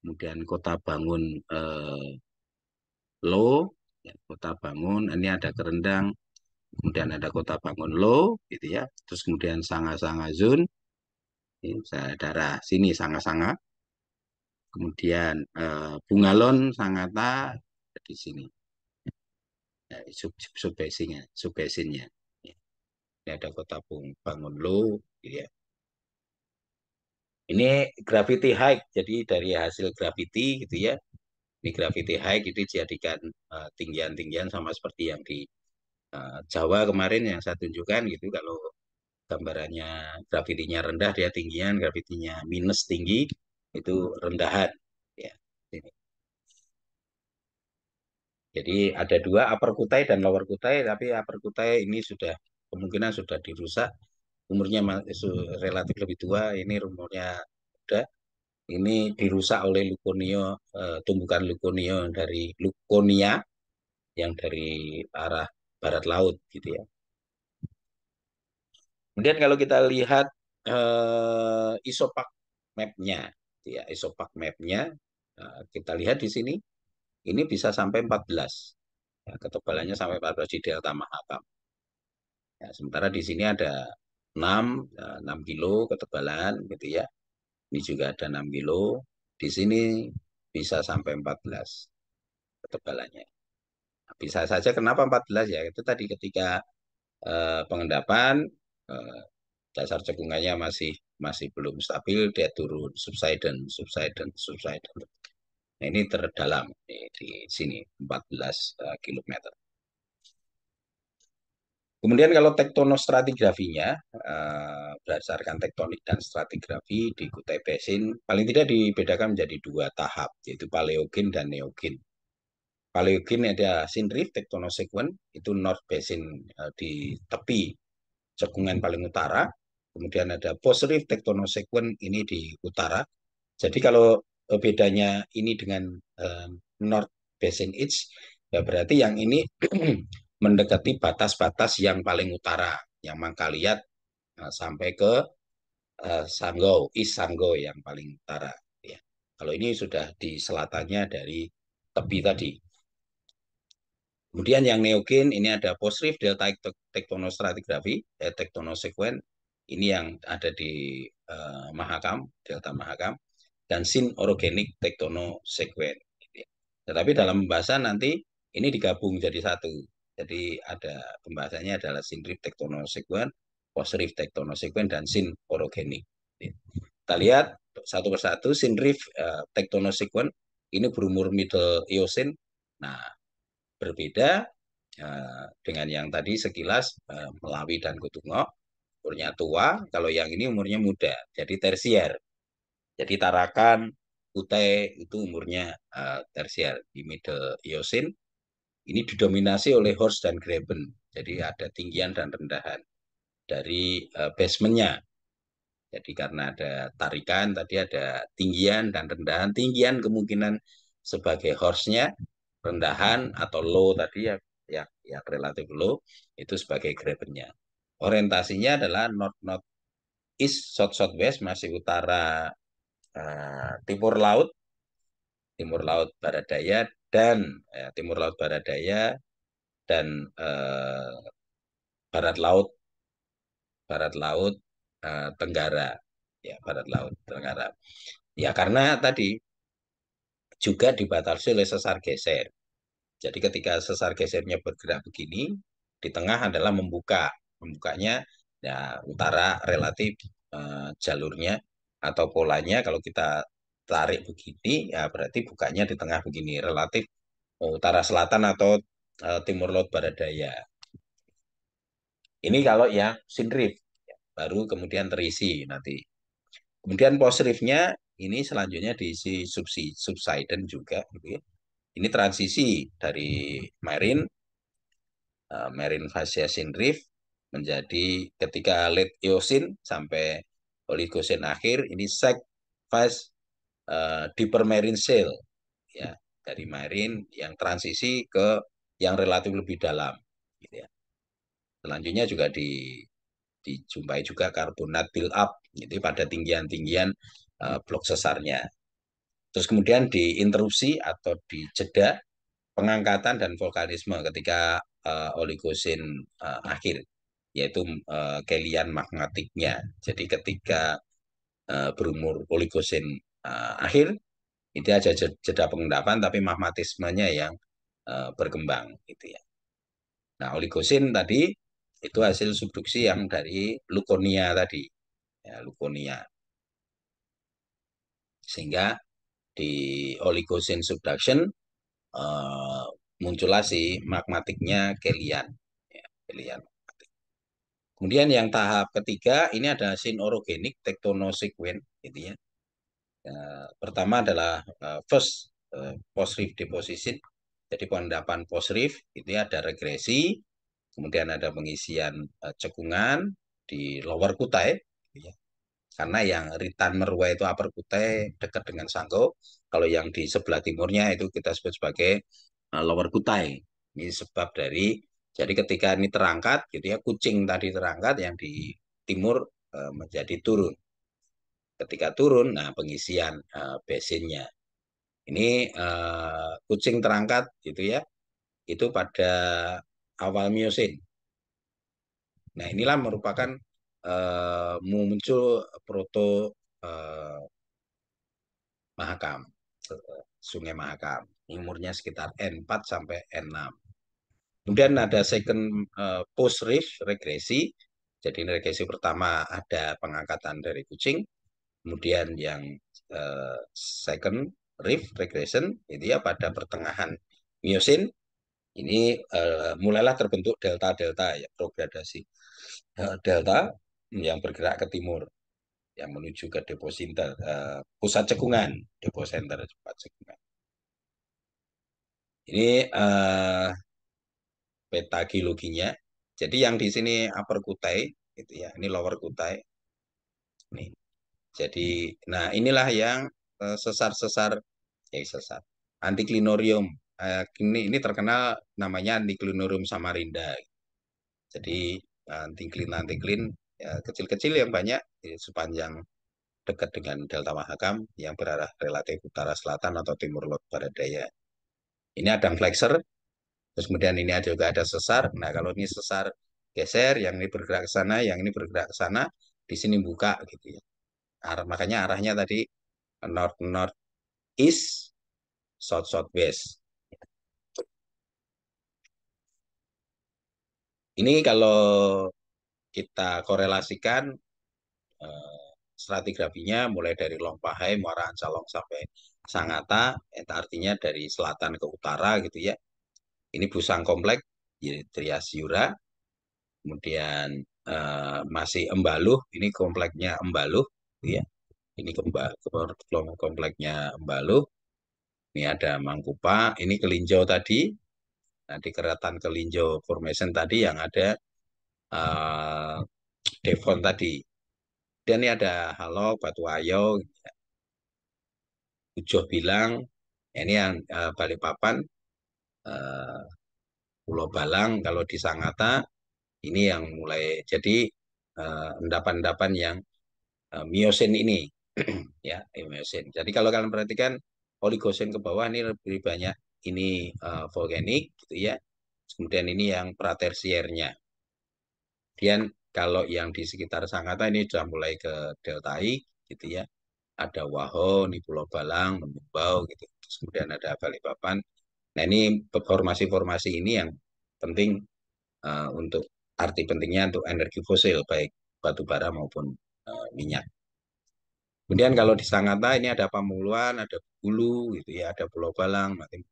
kemudian kota bangun eh, lo, ya, kota bangun ini ada kerendang, kemudian ada kota bangun lo, gitu ya, terus kemudian sanga-sanga zone, ini darah sini sanga-sanga, kemudian eh, bungalon sangata di sini ya, sub sub, sub basinnya, sub basinnya. Ya. Ini ada kota bangun lo, gitu ya. Ini gravity hike, jadi dari hasil gravity gitu ya. Ini gravity hike itu dijadikan eh, tinggian-tinggian sama seperti yang di uh, Jawa kemarin yang saya tunjukkan gitu. Kalau gambarannya gravitinya rendah dia tinggian, gravitinya minus tinggi itu rendahan. Ya, ini. Jadi ada dua upper kutai dan lower kutai, tapi upper kutai ini sudah kemungkinan sudah dirusak umurnya relatif lebih tua, ini umurnya muda. Ini dirusak oleh lukonio, eh, tumbukan Luconio dari lukonia yang dari arah barat laut gitu ya. Kemudian kalau kita lihat eh, isopak mapnya, gitu ya isopak mapnya eh, kita lihat di sini ini bisa sampai 14 ya, ketebalannya sampai 14 di delta Mahakam. Ya, sementara di sini ada 6, 6 ya, kilo ketebalan gitu ya. Ini juga ada 6 kilo. Di sini bisa sampai 14 ketebalannya. Nah, bisa saja kenapa 14 ya? Itu tadi ketika eh, pengendapan eh, dasar cekungannya masih masih belum stabil dia turun subsiden subsiden subsiden. Nah, ini terdalam di, di sini 14 eh, km. Kemudian kalau tektonostratigrafinya eh, berdasarkan tektonik dan stratigrafi di Kutai Basin paling tidak dibedakan menjadi dua tahap yaitu paleogen dan neogen. Paleogen ada sinrif tektonosequen itu North Basin eh, di tepi cekungan paling utara. Kemudian ada post-rift tektonosekuen ini di utara. Jadi kalau eh, bedanya ini dengan North Basin Edge ya berarti yang ini mendekati batas-batas yang paling utara, yang lihat eh, sampai ke Sanggau, Is Sanggau yang paling utara. Ya. Kalau ini sudah di selatannya dari tepi tadi. Kemudian yang neogen ini ada post rift delta tektonostratigrafi, eh, tektonosequen Ini yang ada di eh, Mahakam, delta Mahakam dan sin orogenik organik tektonosekuen. Gitu ya. Tetapi dalam pembahasan nanti ini digabung jadi satu. Jadi ada pembahasannya adalah sinrif tektonosekuen, posrif tektonosekuen, dan sin orogenik. Kita lihat satu persatu sinrif eh, tektonosekuen ini berumur middle eosin. Nah, berbeda eh, dengan yang tadi sekilas eh, Melawi dan Kutungok umurnya tua, kalau yang ini umurnya muda, jadi tersier. Jadi Tarakan, Kutai itu umurnya uh, tersier di Middle Eocene. Ini didominasi oleh horse dan graben. Jadi ada tinggian dan rendahan dari uh, basementnya. Jadi karena ada tarikan, tadi ada tinggian dan rendahan. Tinggian kemungkinan sebagai horse-nya, rendahan atau low tadi ya, ya ya relatif low itu sebagai graben-nya. Orientasinya adalah north north east, south south west masih utara uh, timur laut, timur laut barat daya dan ya, timur laut barat daya dan eh, barat laut barat laut eh, tenggara ya barat laut tenggara ya karena tadi juga dibatasi oleh sesar geser jadi ketika sesar gesernya bergerak begini di tengah adalah membuka membukanya ya utara relatif eh, jalurnya atau polanya kalau kita tarik begini, ya berarti bukanya di tengah begini, relatif eh, utara selatan atau eh, timur laut barat daya. Ini kalau ya sinrif, baru kemudian terisi nanti. Kemudian post ini selanjutnya diisi subsi, subsiden juga. Gitu ya. Ini transisi dari marine, uh, marine fascia sinrif menjadi ketika late eosin sampai oligosin akhir, ini sec phase Eh, di deeper marine sale ya dari marine yang transisi ke yang relatif lebih dalam gitu ya. Selanjutnya juga di dijumpai juga karbonat build up gitu ya, pada tinggian-tinggian uh, blok sesarnya. Terus kemudian diinterupsi atau dijeda pengangkatan dan vulkanisme ketika uh, eh, oligosin uh, akhir yaitu uh, magnetiknya. magmatiknya. Jadi ketika uh, berumur oligosin uh, akhir itu aja jeda pengendapan tapi magmatismenya yang uh, berkembang gitu ya. Nah, oligosin tadi itu hasil subduksi yang dari lukonia tadi. Ya, lukonia. Sehingga di oligosin subduction uh, eh, muncullah si magmatiknya Kelian. Ya, Kelian. Kemudian yang tahap ketiga ini ada sin orogenik tektonosequent gitu ya. Eh, pertama adalah uh, first uh, eh, post rift deposit. Jadi pengendapan post rift itu ya ada regresi, kemudian ada pengisian uh, cekungan di lower kutai. Gitu ya. Karena yang return merua itu upper kutai dekat dengan sanggo. Kalau yang di sebelah timurnya itu kita sebut sebagai uh, lower kutai. Ini sebab dari jadi ketika ini terangkat, gitu ya kucing tadi terangkat yang di timur uh, menjadi turun ketika turun nah pengisian uh, eh, besinnya ini uh, kucing terangkat gitu ya itu pada awal miosin nah inilah merupakan uh, muncul proto uh, Mahakam Sungai Mahakam umurnya sekitar N4 sampai N6 kemudian ada second uh, post rift regresi jadi regresi pertama ada pengangkatan dari kucing kemudian yang uh, second rift regression itu ya pada pertengahan miosin ini uh, mulailah terbentuk delta-delta ya progradasi uh, delta yang bergerak ke timur yang menuju ke deposinter uh, pusat cekungan deposenter cepat cekungan ini uh, peta geologinya jadi yang di sini upper Kutai gitu ya ini lower Kutai nih jadi, nah inilah yang eh, sesar-sesar, eh, sesar, antiklinorium. Eh, ini ini terkenal namanya antiklinorium Samarinda. Jadi eh, antiklin antiklin ya, kecil-kecil ya, yang banyak ya, sepanjang dekat dengan Delta Mahakam yang berarah relatif utara selatan atau timur laut barat daya. Ini ada flexor, terus kemudian ini juga ada sesar. Nah kalau ini sesar geser, yang ini bergerak ke sana, yang ini bergerak ke sana, di sini buka gitu ya. Arah, makanya arahnya tadi north north east, south south west. Ini kalau kita korelasikan eh, stratigrafinya mulai dari Long Longpahai, Muara Ancalong sampai Sangata, itu artinya dari selatan ke utara gitu ya. Ini Busang Komplek, Yura, kemudian eh, masih Embaluh, ini kompleknya Embaluh, ya. Ini kembar kompleknya Balu. Ini ada Mangkupa, ini kelinjo tadi. nanti di keratan kelinjo formation tadi yang ada uh, Devon tadi. Dan ini ada Halo, Batu Ayo, Ujo bilang, ini yang uh, Balikpapan, uh, Pulau Balang, kalau di Sangata ini yang mulai jadi endapan-endapan uh, endapan -endapan yang Eh, miosin ini ya eh, miosin. Jadi kalau kalian perhatikan oligosin ke bawah ini lebih banyak ini uh, volkanik gitu ya. Kemudian ini yang pratersiernya. Kemudian kalau yang di sekitar Sangatta ini sudah mulai ke deltai gitu ya. Ada Waho, ini Pulau Balang, Menumbau gitu. Terus kemudian ada Balikpapan. Nah ini formasi-formasi ini yang penting uh, untuk arti pentingnya untuk energi fosil baik batu bara maupun Eh, minyak. Kemudian kalau di Sangatta ini ada Pamuluan, ada Bulu, gitu ya, ada Pulau Balang, Matim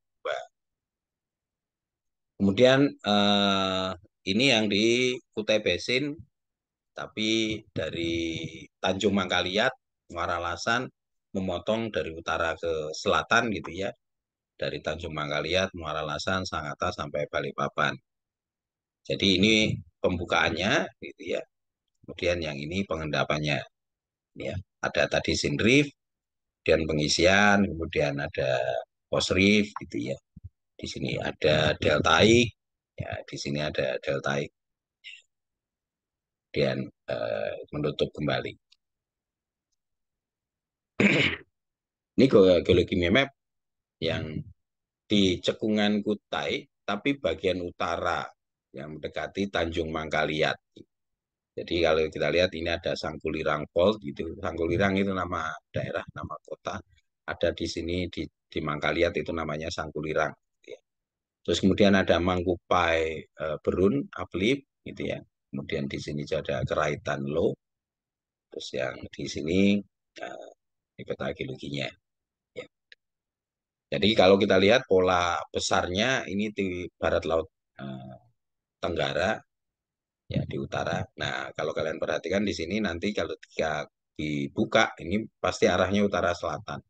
Kemudian eh, ini yang di Kutai Besin, tapi dari Tanjung Mangkaliat, Muara Lasan, memotong dari utara ke selatan gitu ya, dari Tanjung Mangkaliat, Muara Lasan, Sangatta sampai Balikpapan. Jadi ini pembukaannya gitu ya kemudian yang ini pengendapannya ya ada tadi sinrif kemudian pengisian kemudian ada posrif gitu ya di sini ada i ya di sini ada i dan eh, menutup kembali ini geologi map yang di cekungan Kutai tapi bagian utara yang mendekati Tanjung Mangkaliat jadi kalau kita lihat ini ada Sangkulirang Fault gitu. Sangkulirang itu nama daerah, nama kota. Ada di sini di, di Mangkaliat itu namanya Sangkulirang. Gitu ya. Terus kemudian ada Mangkupai e, Berun Aplip gitu ya. Kemudian di sini juga ada Keraitan Lo. Terus yang di sini e, eh, peta geologinya. Ya. Jadi kalau kita lihat pola besarnya ini di barat laut e, Tenggara ya di utara. Nah, kalau kalian perhatikan di sini nanti kalau tiga dibuka ini pasti arahnya utara selatan,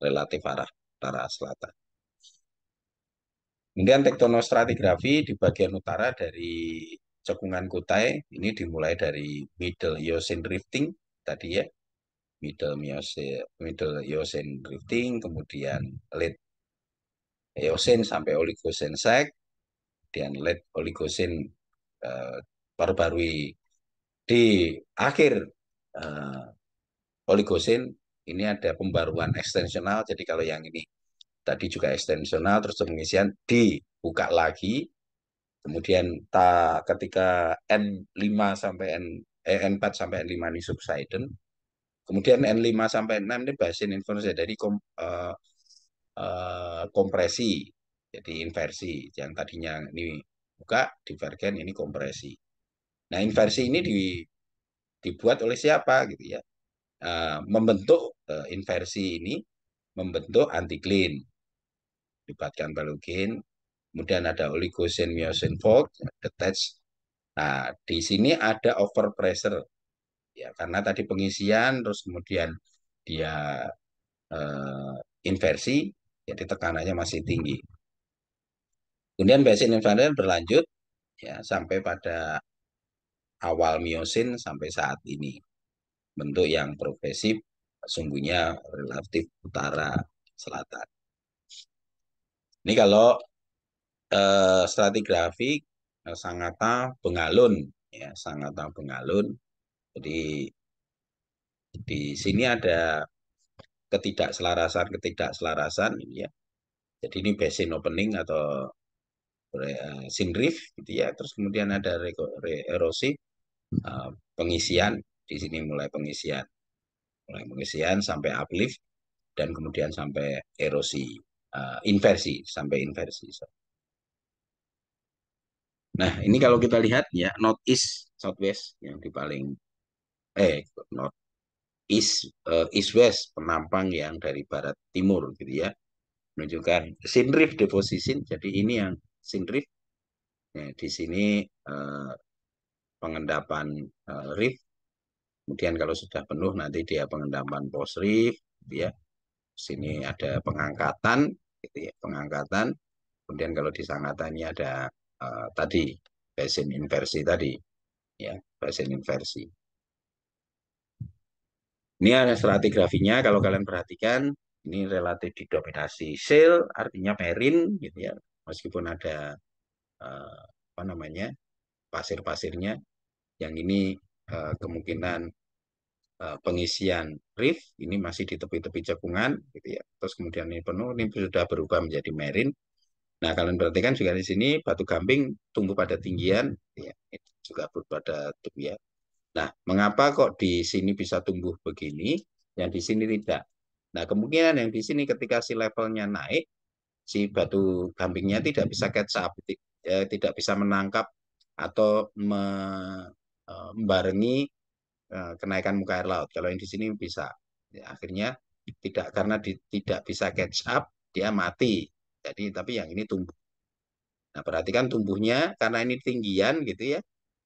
relatif arah utara selatan. Kemudian tektonostratigrafi di bagian utara dari cekungan Kutai ini dimulai dari Middle Eocene Rifting tadi ya. Middle Eocene, Middle Eocene Rifting, kemudian Late Eocene sampai Oligosen Sec, dan Late Oligocene eh, perbarui. Di akhir uh, eh, oligosin ini ada pembaruan ekstensional. Jadi kalau yang ini tadi juga ekstensional, terus pengisian dibuka lagi. Kemudian ta, ketika N5 sampai N, eh, N4 sampai N5 ini subsiden. Kemudian N5 sampai N6 ini basin inversi. dari kom, uh, uh, kompresi, jadi inversi. Yang tadinya ini buka, divergen ini kompresi. Nah, inversi ini di, dibuat oleh siapa gitu ya? Uh, membentuk uh, inversi ini membentuk antiklin. Libatkan balugin kemudian ada oligosin, myosin volt, ya, detach. Nah, di sini ada overpressure. Ya, karena tadi pengisian terus kemudian dia uh, inversi, jadi ya, tekanannya masih tinggi. Kemudian basin inversi berlanjut ya sampai pada awal miosin sampai saat ini. Bentuk yang progresif sungguhnya relatif utara selatan. Ini kalau eh, stratigrafik eh, Sangata pengalun, ya Sangata Bengalun. Jadi di sini ada ketidakselarasan ketidakselarasan ya. Jadi ini basin opening atau eh, rift gitu ya. Terus kemudian ada re, erosi Eh, pengisian di sini mulai pengisian mulai pengisian sampai uplift dan kemudian sampai erosi uh, inversi sampai inversi nah ini kalau kita lihat ya north east southwest yang di paling eh north east uh, east west penampang yang dari barat timur gitu ya menunjukkan sin drift deposition jadi ini yang sin drift ya, nah, di sini uh, pengendapan uh, rift kemudian kalau sudah penuh nanti dia pengendapan post rift gitu ya sini ada pengangkatan gitu ya pengangkatan kemudian kalau di sangatannya ada uh, tadi basin inversi tadi ya basin inversi ini ada stratigrafinya kalau kalian perhatikan ini relatif didominasi shale artinya perin, gitu ya meskipun ada uh, apa namanya pasir-pasirnya. Yang ini eh, kemungkinan eh, pengisian rift ini masih di tepi-tepi cekungan gitu ya. Terus kemudian ini penuh ini sudah berubah menjadi merin. Nah, kalian perhatikan juga di sini batu gamping tumbuh pada tinggian gitu ya. Ini juga pada ya. Nah, mengapa kok di sini bisa tumbuh begini, yang di sini tidak? Nah, kemungkinan yang di sini ketika si levelnya naik, si batu gampingnya tidak bisa catch up, eh, tidak bisa menangkap atau membaringi e, membarengi e, kenaikan muka air laut. Kalau yang di sini bisa, ya, akhirnya tidak karena di, tidak bisa catch up dia mati. Jadi tapi yang ini tumbuh. Nah perhatikan tumbuhnya karena ini tinggian gitu ya,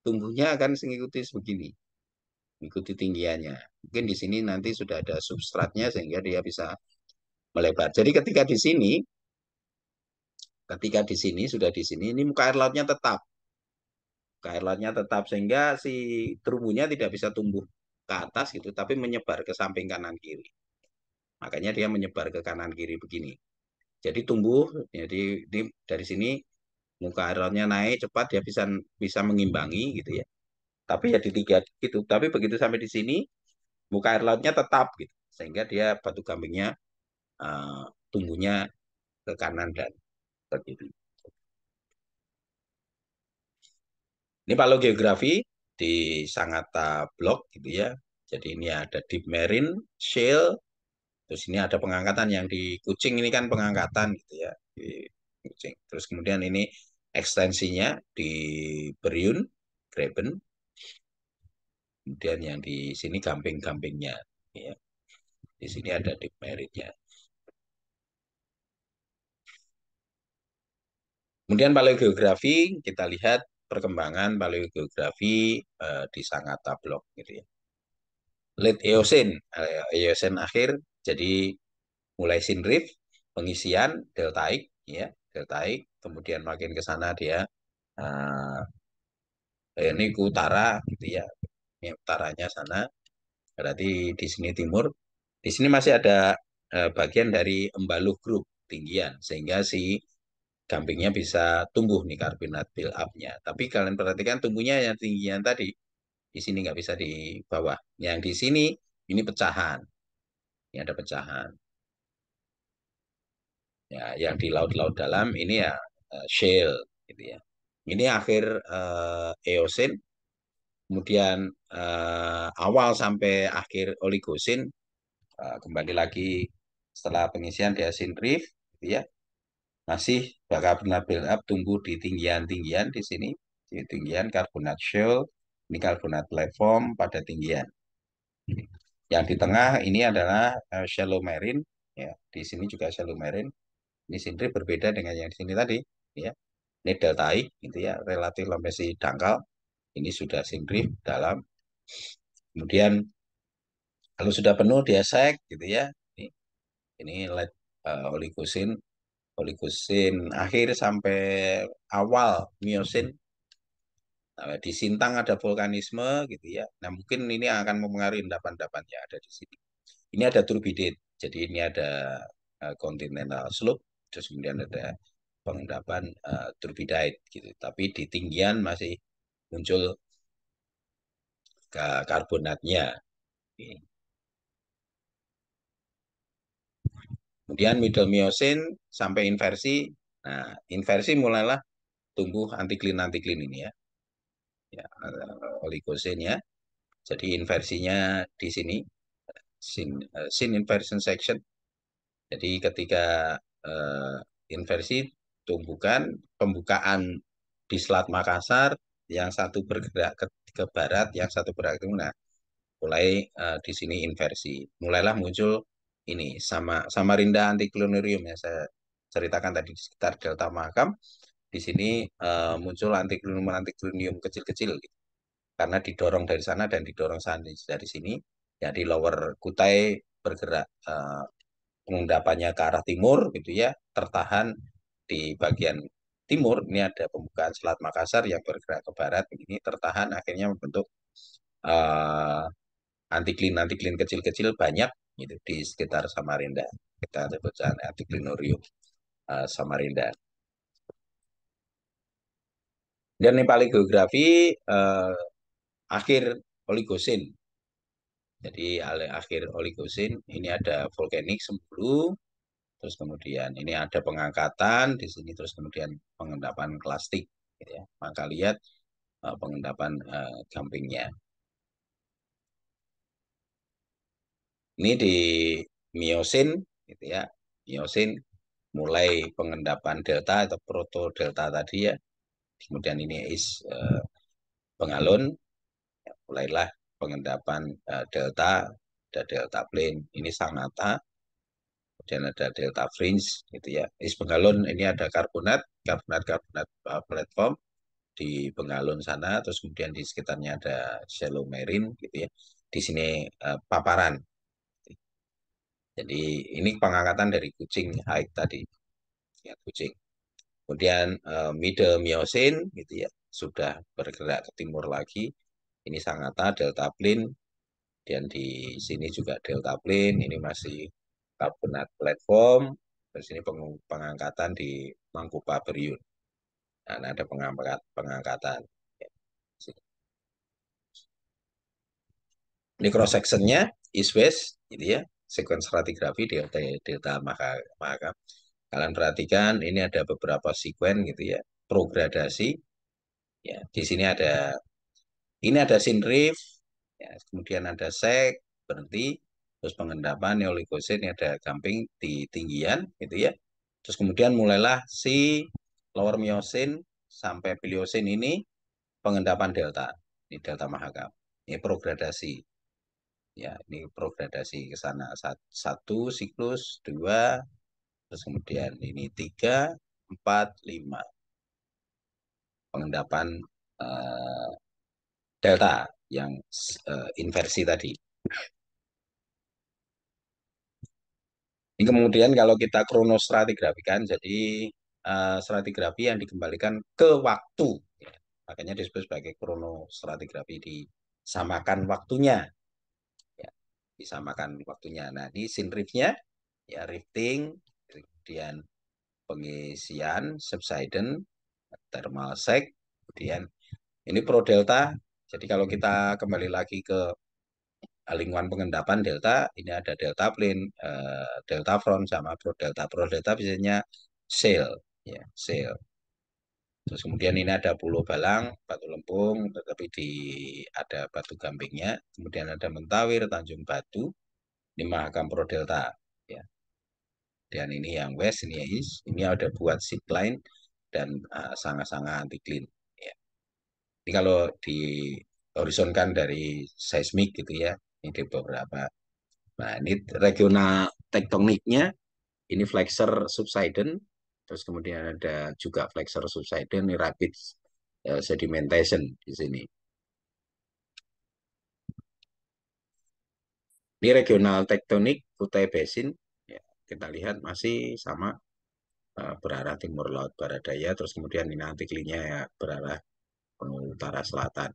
tumbuhnya akan mengikuti begini, mengikuti tinggiannya. Mungkin di sini nanti sudah ada substratnya sehingga dia bisa melebar. Jadi ketika di sini, ketika di sini sudah di sini, ini muka air lautnya tetap Airlotnya tetap sehingga si terumbunya tidak bisa tumbuh ke atas gitu, tapi menyebar ke samping kanan kiri. Makanya dia menyebar ke kanan kiri begini. Jadi tumbuh, jadi di, dari sini muka lautnya naik cepat dia bisa bisa mengimbangi gitu ya. Tapi ya di tiga gitu. Tapi begitu sampai di sini muka air lautnya tetap gitu, sehingga dia batu gampingnya uh, eh, tumbuhnya ke kanan dan ke kiri. Ini Palu Geografi di Sangatta Blok gitu ya. Jadi ini ada Deep Marine, Shale, terus ini ada pengangkatan yang di Kucing ini kan pengangkatan gitu ya di Kucing. Terus kemudian ini ekstensinya di Beriun, Graben. Kemudian yang di sini gamping-gampingnya ya. Di sini ada Deep Marine-nya. Kemudian paleogeografi kita lihat perkembangan paleogeografi eh, di Sangatta Blok gitu ya. Late Eosin, eh, Eosin akhir, jadi mulai Syn pengisian deltaik, ya deltaik, kemudian makin ke sana dia eh, ini ke utara gitu ya, utaranya sana, berarti di sini timur, di sini masih ada eh, bagian dari embaluh Group tinggian, sehingga si dampingnya bisa tumbuh nih karbonat build up-nya. Tapi kalian perhatikan tumbuhnya yang tingginya tadi di sini nggak bisa di bawah. Yang di sini ini pecahan. Ini ada pecahan. Ya, yang di laut-laut dalam ini ya uh, shale gitu ya. Ini akhir uh, Eosin, kemudian uh, awal sampai akhir Oligosin, uh, kembali lagi setelah pengisian Eosin Reef, gitu ya masih bakal pernah build up tunggu di tinggian-tinggian di sini di tinggian karbonat shell ini karbonat platform pada tinggian yang di tengah ini adalah eh, shallow marine ya di sini juga shallow marine ini sendiri berbeda dengan yang di sini tadi ya ini I, gitu ya relatif lemesi dangkal ini sudah sendiri dalam kemudian kalau sudah penuh dia sek gitu ya ini, ini light uh, eh, oligosin oligosin akhir sampai awal Miosin. Nah, di Sintang ada vulkanisme gitu ya. Nah mungkin ini akan mempengaruhi endapan-endapan yang ada di sini. Ini ada turbidit jadi ini ada kontinental eh, uh, slope, terus kemudian ada pengendapan uh, eh, turbidite gitu. Tapi di tinggian masih muncul ke eh, karbonatnya. Okay. Kemudian middle miosin sampai inversi. Nah, inversi mulailah tumbuh antiklin-antiklin ini ya. Ya, eh, oligosin ya. Jadi inversinya di sini sin, eh, sin inversion section. Jadi ketika uh, inversi tumbukan pembukaan di Selat Makassar yang satu bergerak ke, ke barat, yang satu bergerak ke mana, Nah, mulai uh, di sini inversi. Mulailah muncul ini sama sama rinda Antiglonerium ya saya ceritakan tadi di sekitar Delta Makam, di sini uh, muncul anti antiglonium kecil-kecil gitu. karena didorong dari sana dan didorong sana dari sini ya lower Kutai bergerak uh, eh, pengendapannya ke arah timur gitu ya tertahan di bagian timur ini ada pembukaan Selat Makassar yang bergerak ke barat ini tertahan akhirnya membentuk uh, antiklin antiklin kecil-kecil banyak gitu di sekitar Samarinda kita pecahan Atiklinorium uh, eh, Samarinda dan paling geografi uh, akhir Oligosen jadi akhir Oligosen ini ada vulkanik sembulu terus kemudian ini ada pengangkatan di sini terus kemudian pengendapan klastik gitu ya maka lihat uh, pengendapan uh, gampingnya Ini di miosin gitu ya. Miosin mulai pengendapan delta atau proto delta tadi ya. Kemudian ini is uh, pengalun ya, mulailah pengendapan uh, delta ada delta plane ini sangata, kemudian ada delta fringe gitu ya is pengalun ini ada karbonat karbonat karbonat uh, platform di pengalun sana, terus kemudian di sekitarnya ada Shallow gitu ya. Di sini uh, paparan jadi ini pengangkatan dari kucing haik tadi. Ya, kucing. Kemudian uh, eh, middle miosin gitu ya, sudah bergerak ke timur lagi. Ini sangata delta Plain. Dan di sini juga delta Plain. ini masih carbonat platform. Terus ini pengangkatan di Mangkupa Beriun. Nah, ada pengangkat, pengangkatan. Ya, ini cross sectionnya east west gitu ya sekuens stratigrafi delta delta maka maka kalian perhatikan ini ada beberapa sekuen gitu ya progradasi ya di sini ada ini ada sinrif ya, kemudian ada sek berhenti terus pengendapan ini ada gamping di tinggian gitu ya terus kemudian mulailah si lower miosin sampai biliosin ini pengendapan delta ini delta mahakam ini progradasi ya ini progradasi ke sana satu siklus dua terus kemudian ini tiga empat lima pengendapan uh, delta yang uh, inversi tadi. Ini kemudian kalau kita kronostratigrafikan, jadi uh, stratigrafi yang dikembalikan ke waktu, ya. makanya disebut sebagai kronostratigrafi disamakan waktunya bisa makan waktunya. Nah, di scene ya rifting, kemudian pengisian, subsidence, thermal sec, kemudian ini pro delta. Jadi kalau kita kembali lagi ke lingkungan pengendapan delta, ini ada delta plane, eh, delta front sama pro delta. Pro delta biasanya sail, ya, sail. Terus kemudian ini ada pulau Balang, Batu Lempung, tetapi di ada Batu Gampingnya. Kemudian ada Mentawir, Tanjung Batu, ini Mahakam Pro Delta. Ya. Dan ini yang west, ini yang east. Ini ada buat line dan uh, sangat-sangat anti clean. Ya. Ini kalau di horizonkan dari seismik gitu ya, ini di beberapa. Nah ini regional tektoniknya, ini flexor subsidence, Terus kemudian ada juga flexor subsidence, rapid eh, sedimentation di sini. Di regional tektonik Kutai Basin, ya, kita lihat masih sama uh, berarah timur laut barat daya, terus kemudian ini nanti klinya ya, berarah utara selatan.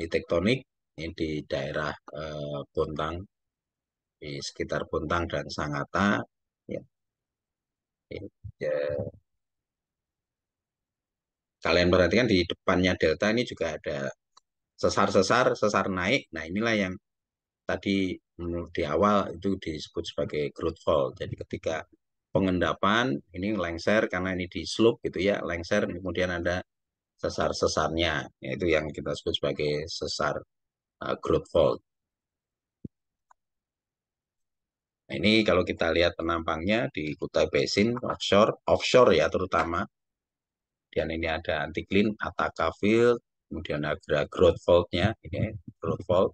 Ini tektonik, ini di daerah uh, Bontang, di sekitar Buntang dan Sangatta ya. ya. Kalian perhatikan di depannya delta ini juga ada sesar-sesar, sesar naik. Nah, inilah yang tadi menurut di awal itu disebut sebagai growth fall. Jadi ketika pengendapan ini lengser karena ini di slope gitu ya, lengser kemudian ada sesar-sesarnya yaitu yang kita sebut sebagai sesar uh, eh, growth fault. Nah, ini kalau kita lihat penampangnya di Kutai Basin offshore, offshore ya terutama. Dan ini ada anticline, Ataka Field, kemudian ada growth fault-nya, ini growth fault.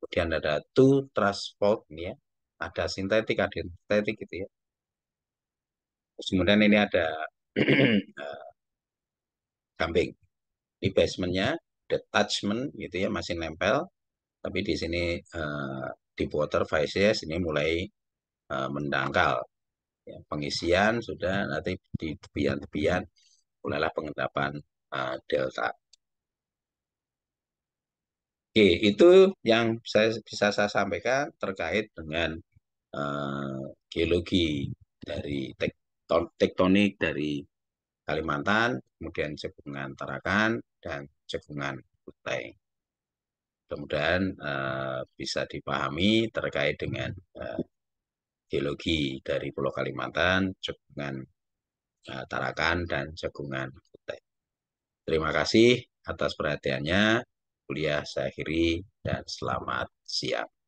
Kemudian ada two trust fault ini ya. Ada sintetik, ada sintetik gitu ya. Terus kemudian ini ada eh, gamping. Di basementnya detachment gitu ya masih nempel, tapi di sini uh, deep water vices ini mulai uh, mendangkal. Ya, pengisian sudah nanti di tepian-tepian mulailah pengendapan uh, delta. Oke, itu yang saya bisa saya sampaikan terkait dengan uh, geologi dari tektonik dari Kalimantan, kemudian cekungan Tarakan dan cekungan Kutai. Kemudian uh, bisa dipahami terkait dengan uh, geologi dari Pulau Kalimantan, cekungan uh, Tarakan, dan cekungan Kutai. Terima kasih atas perhatiannya. Kuliah saya akhiri dan selamat siang.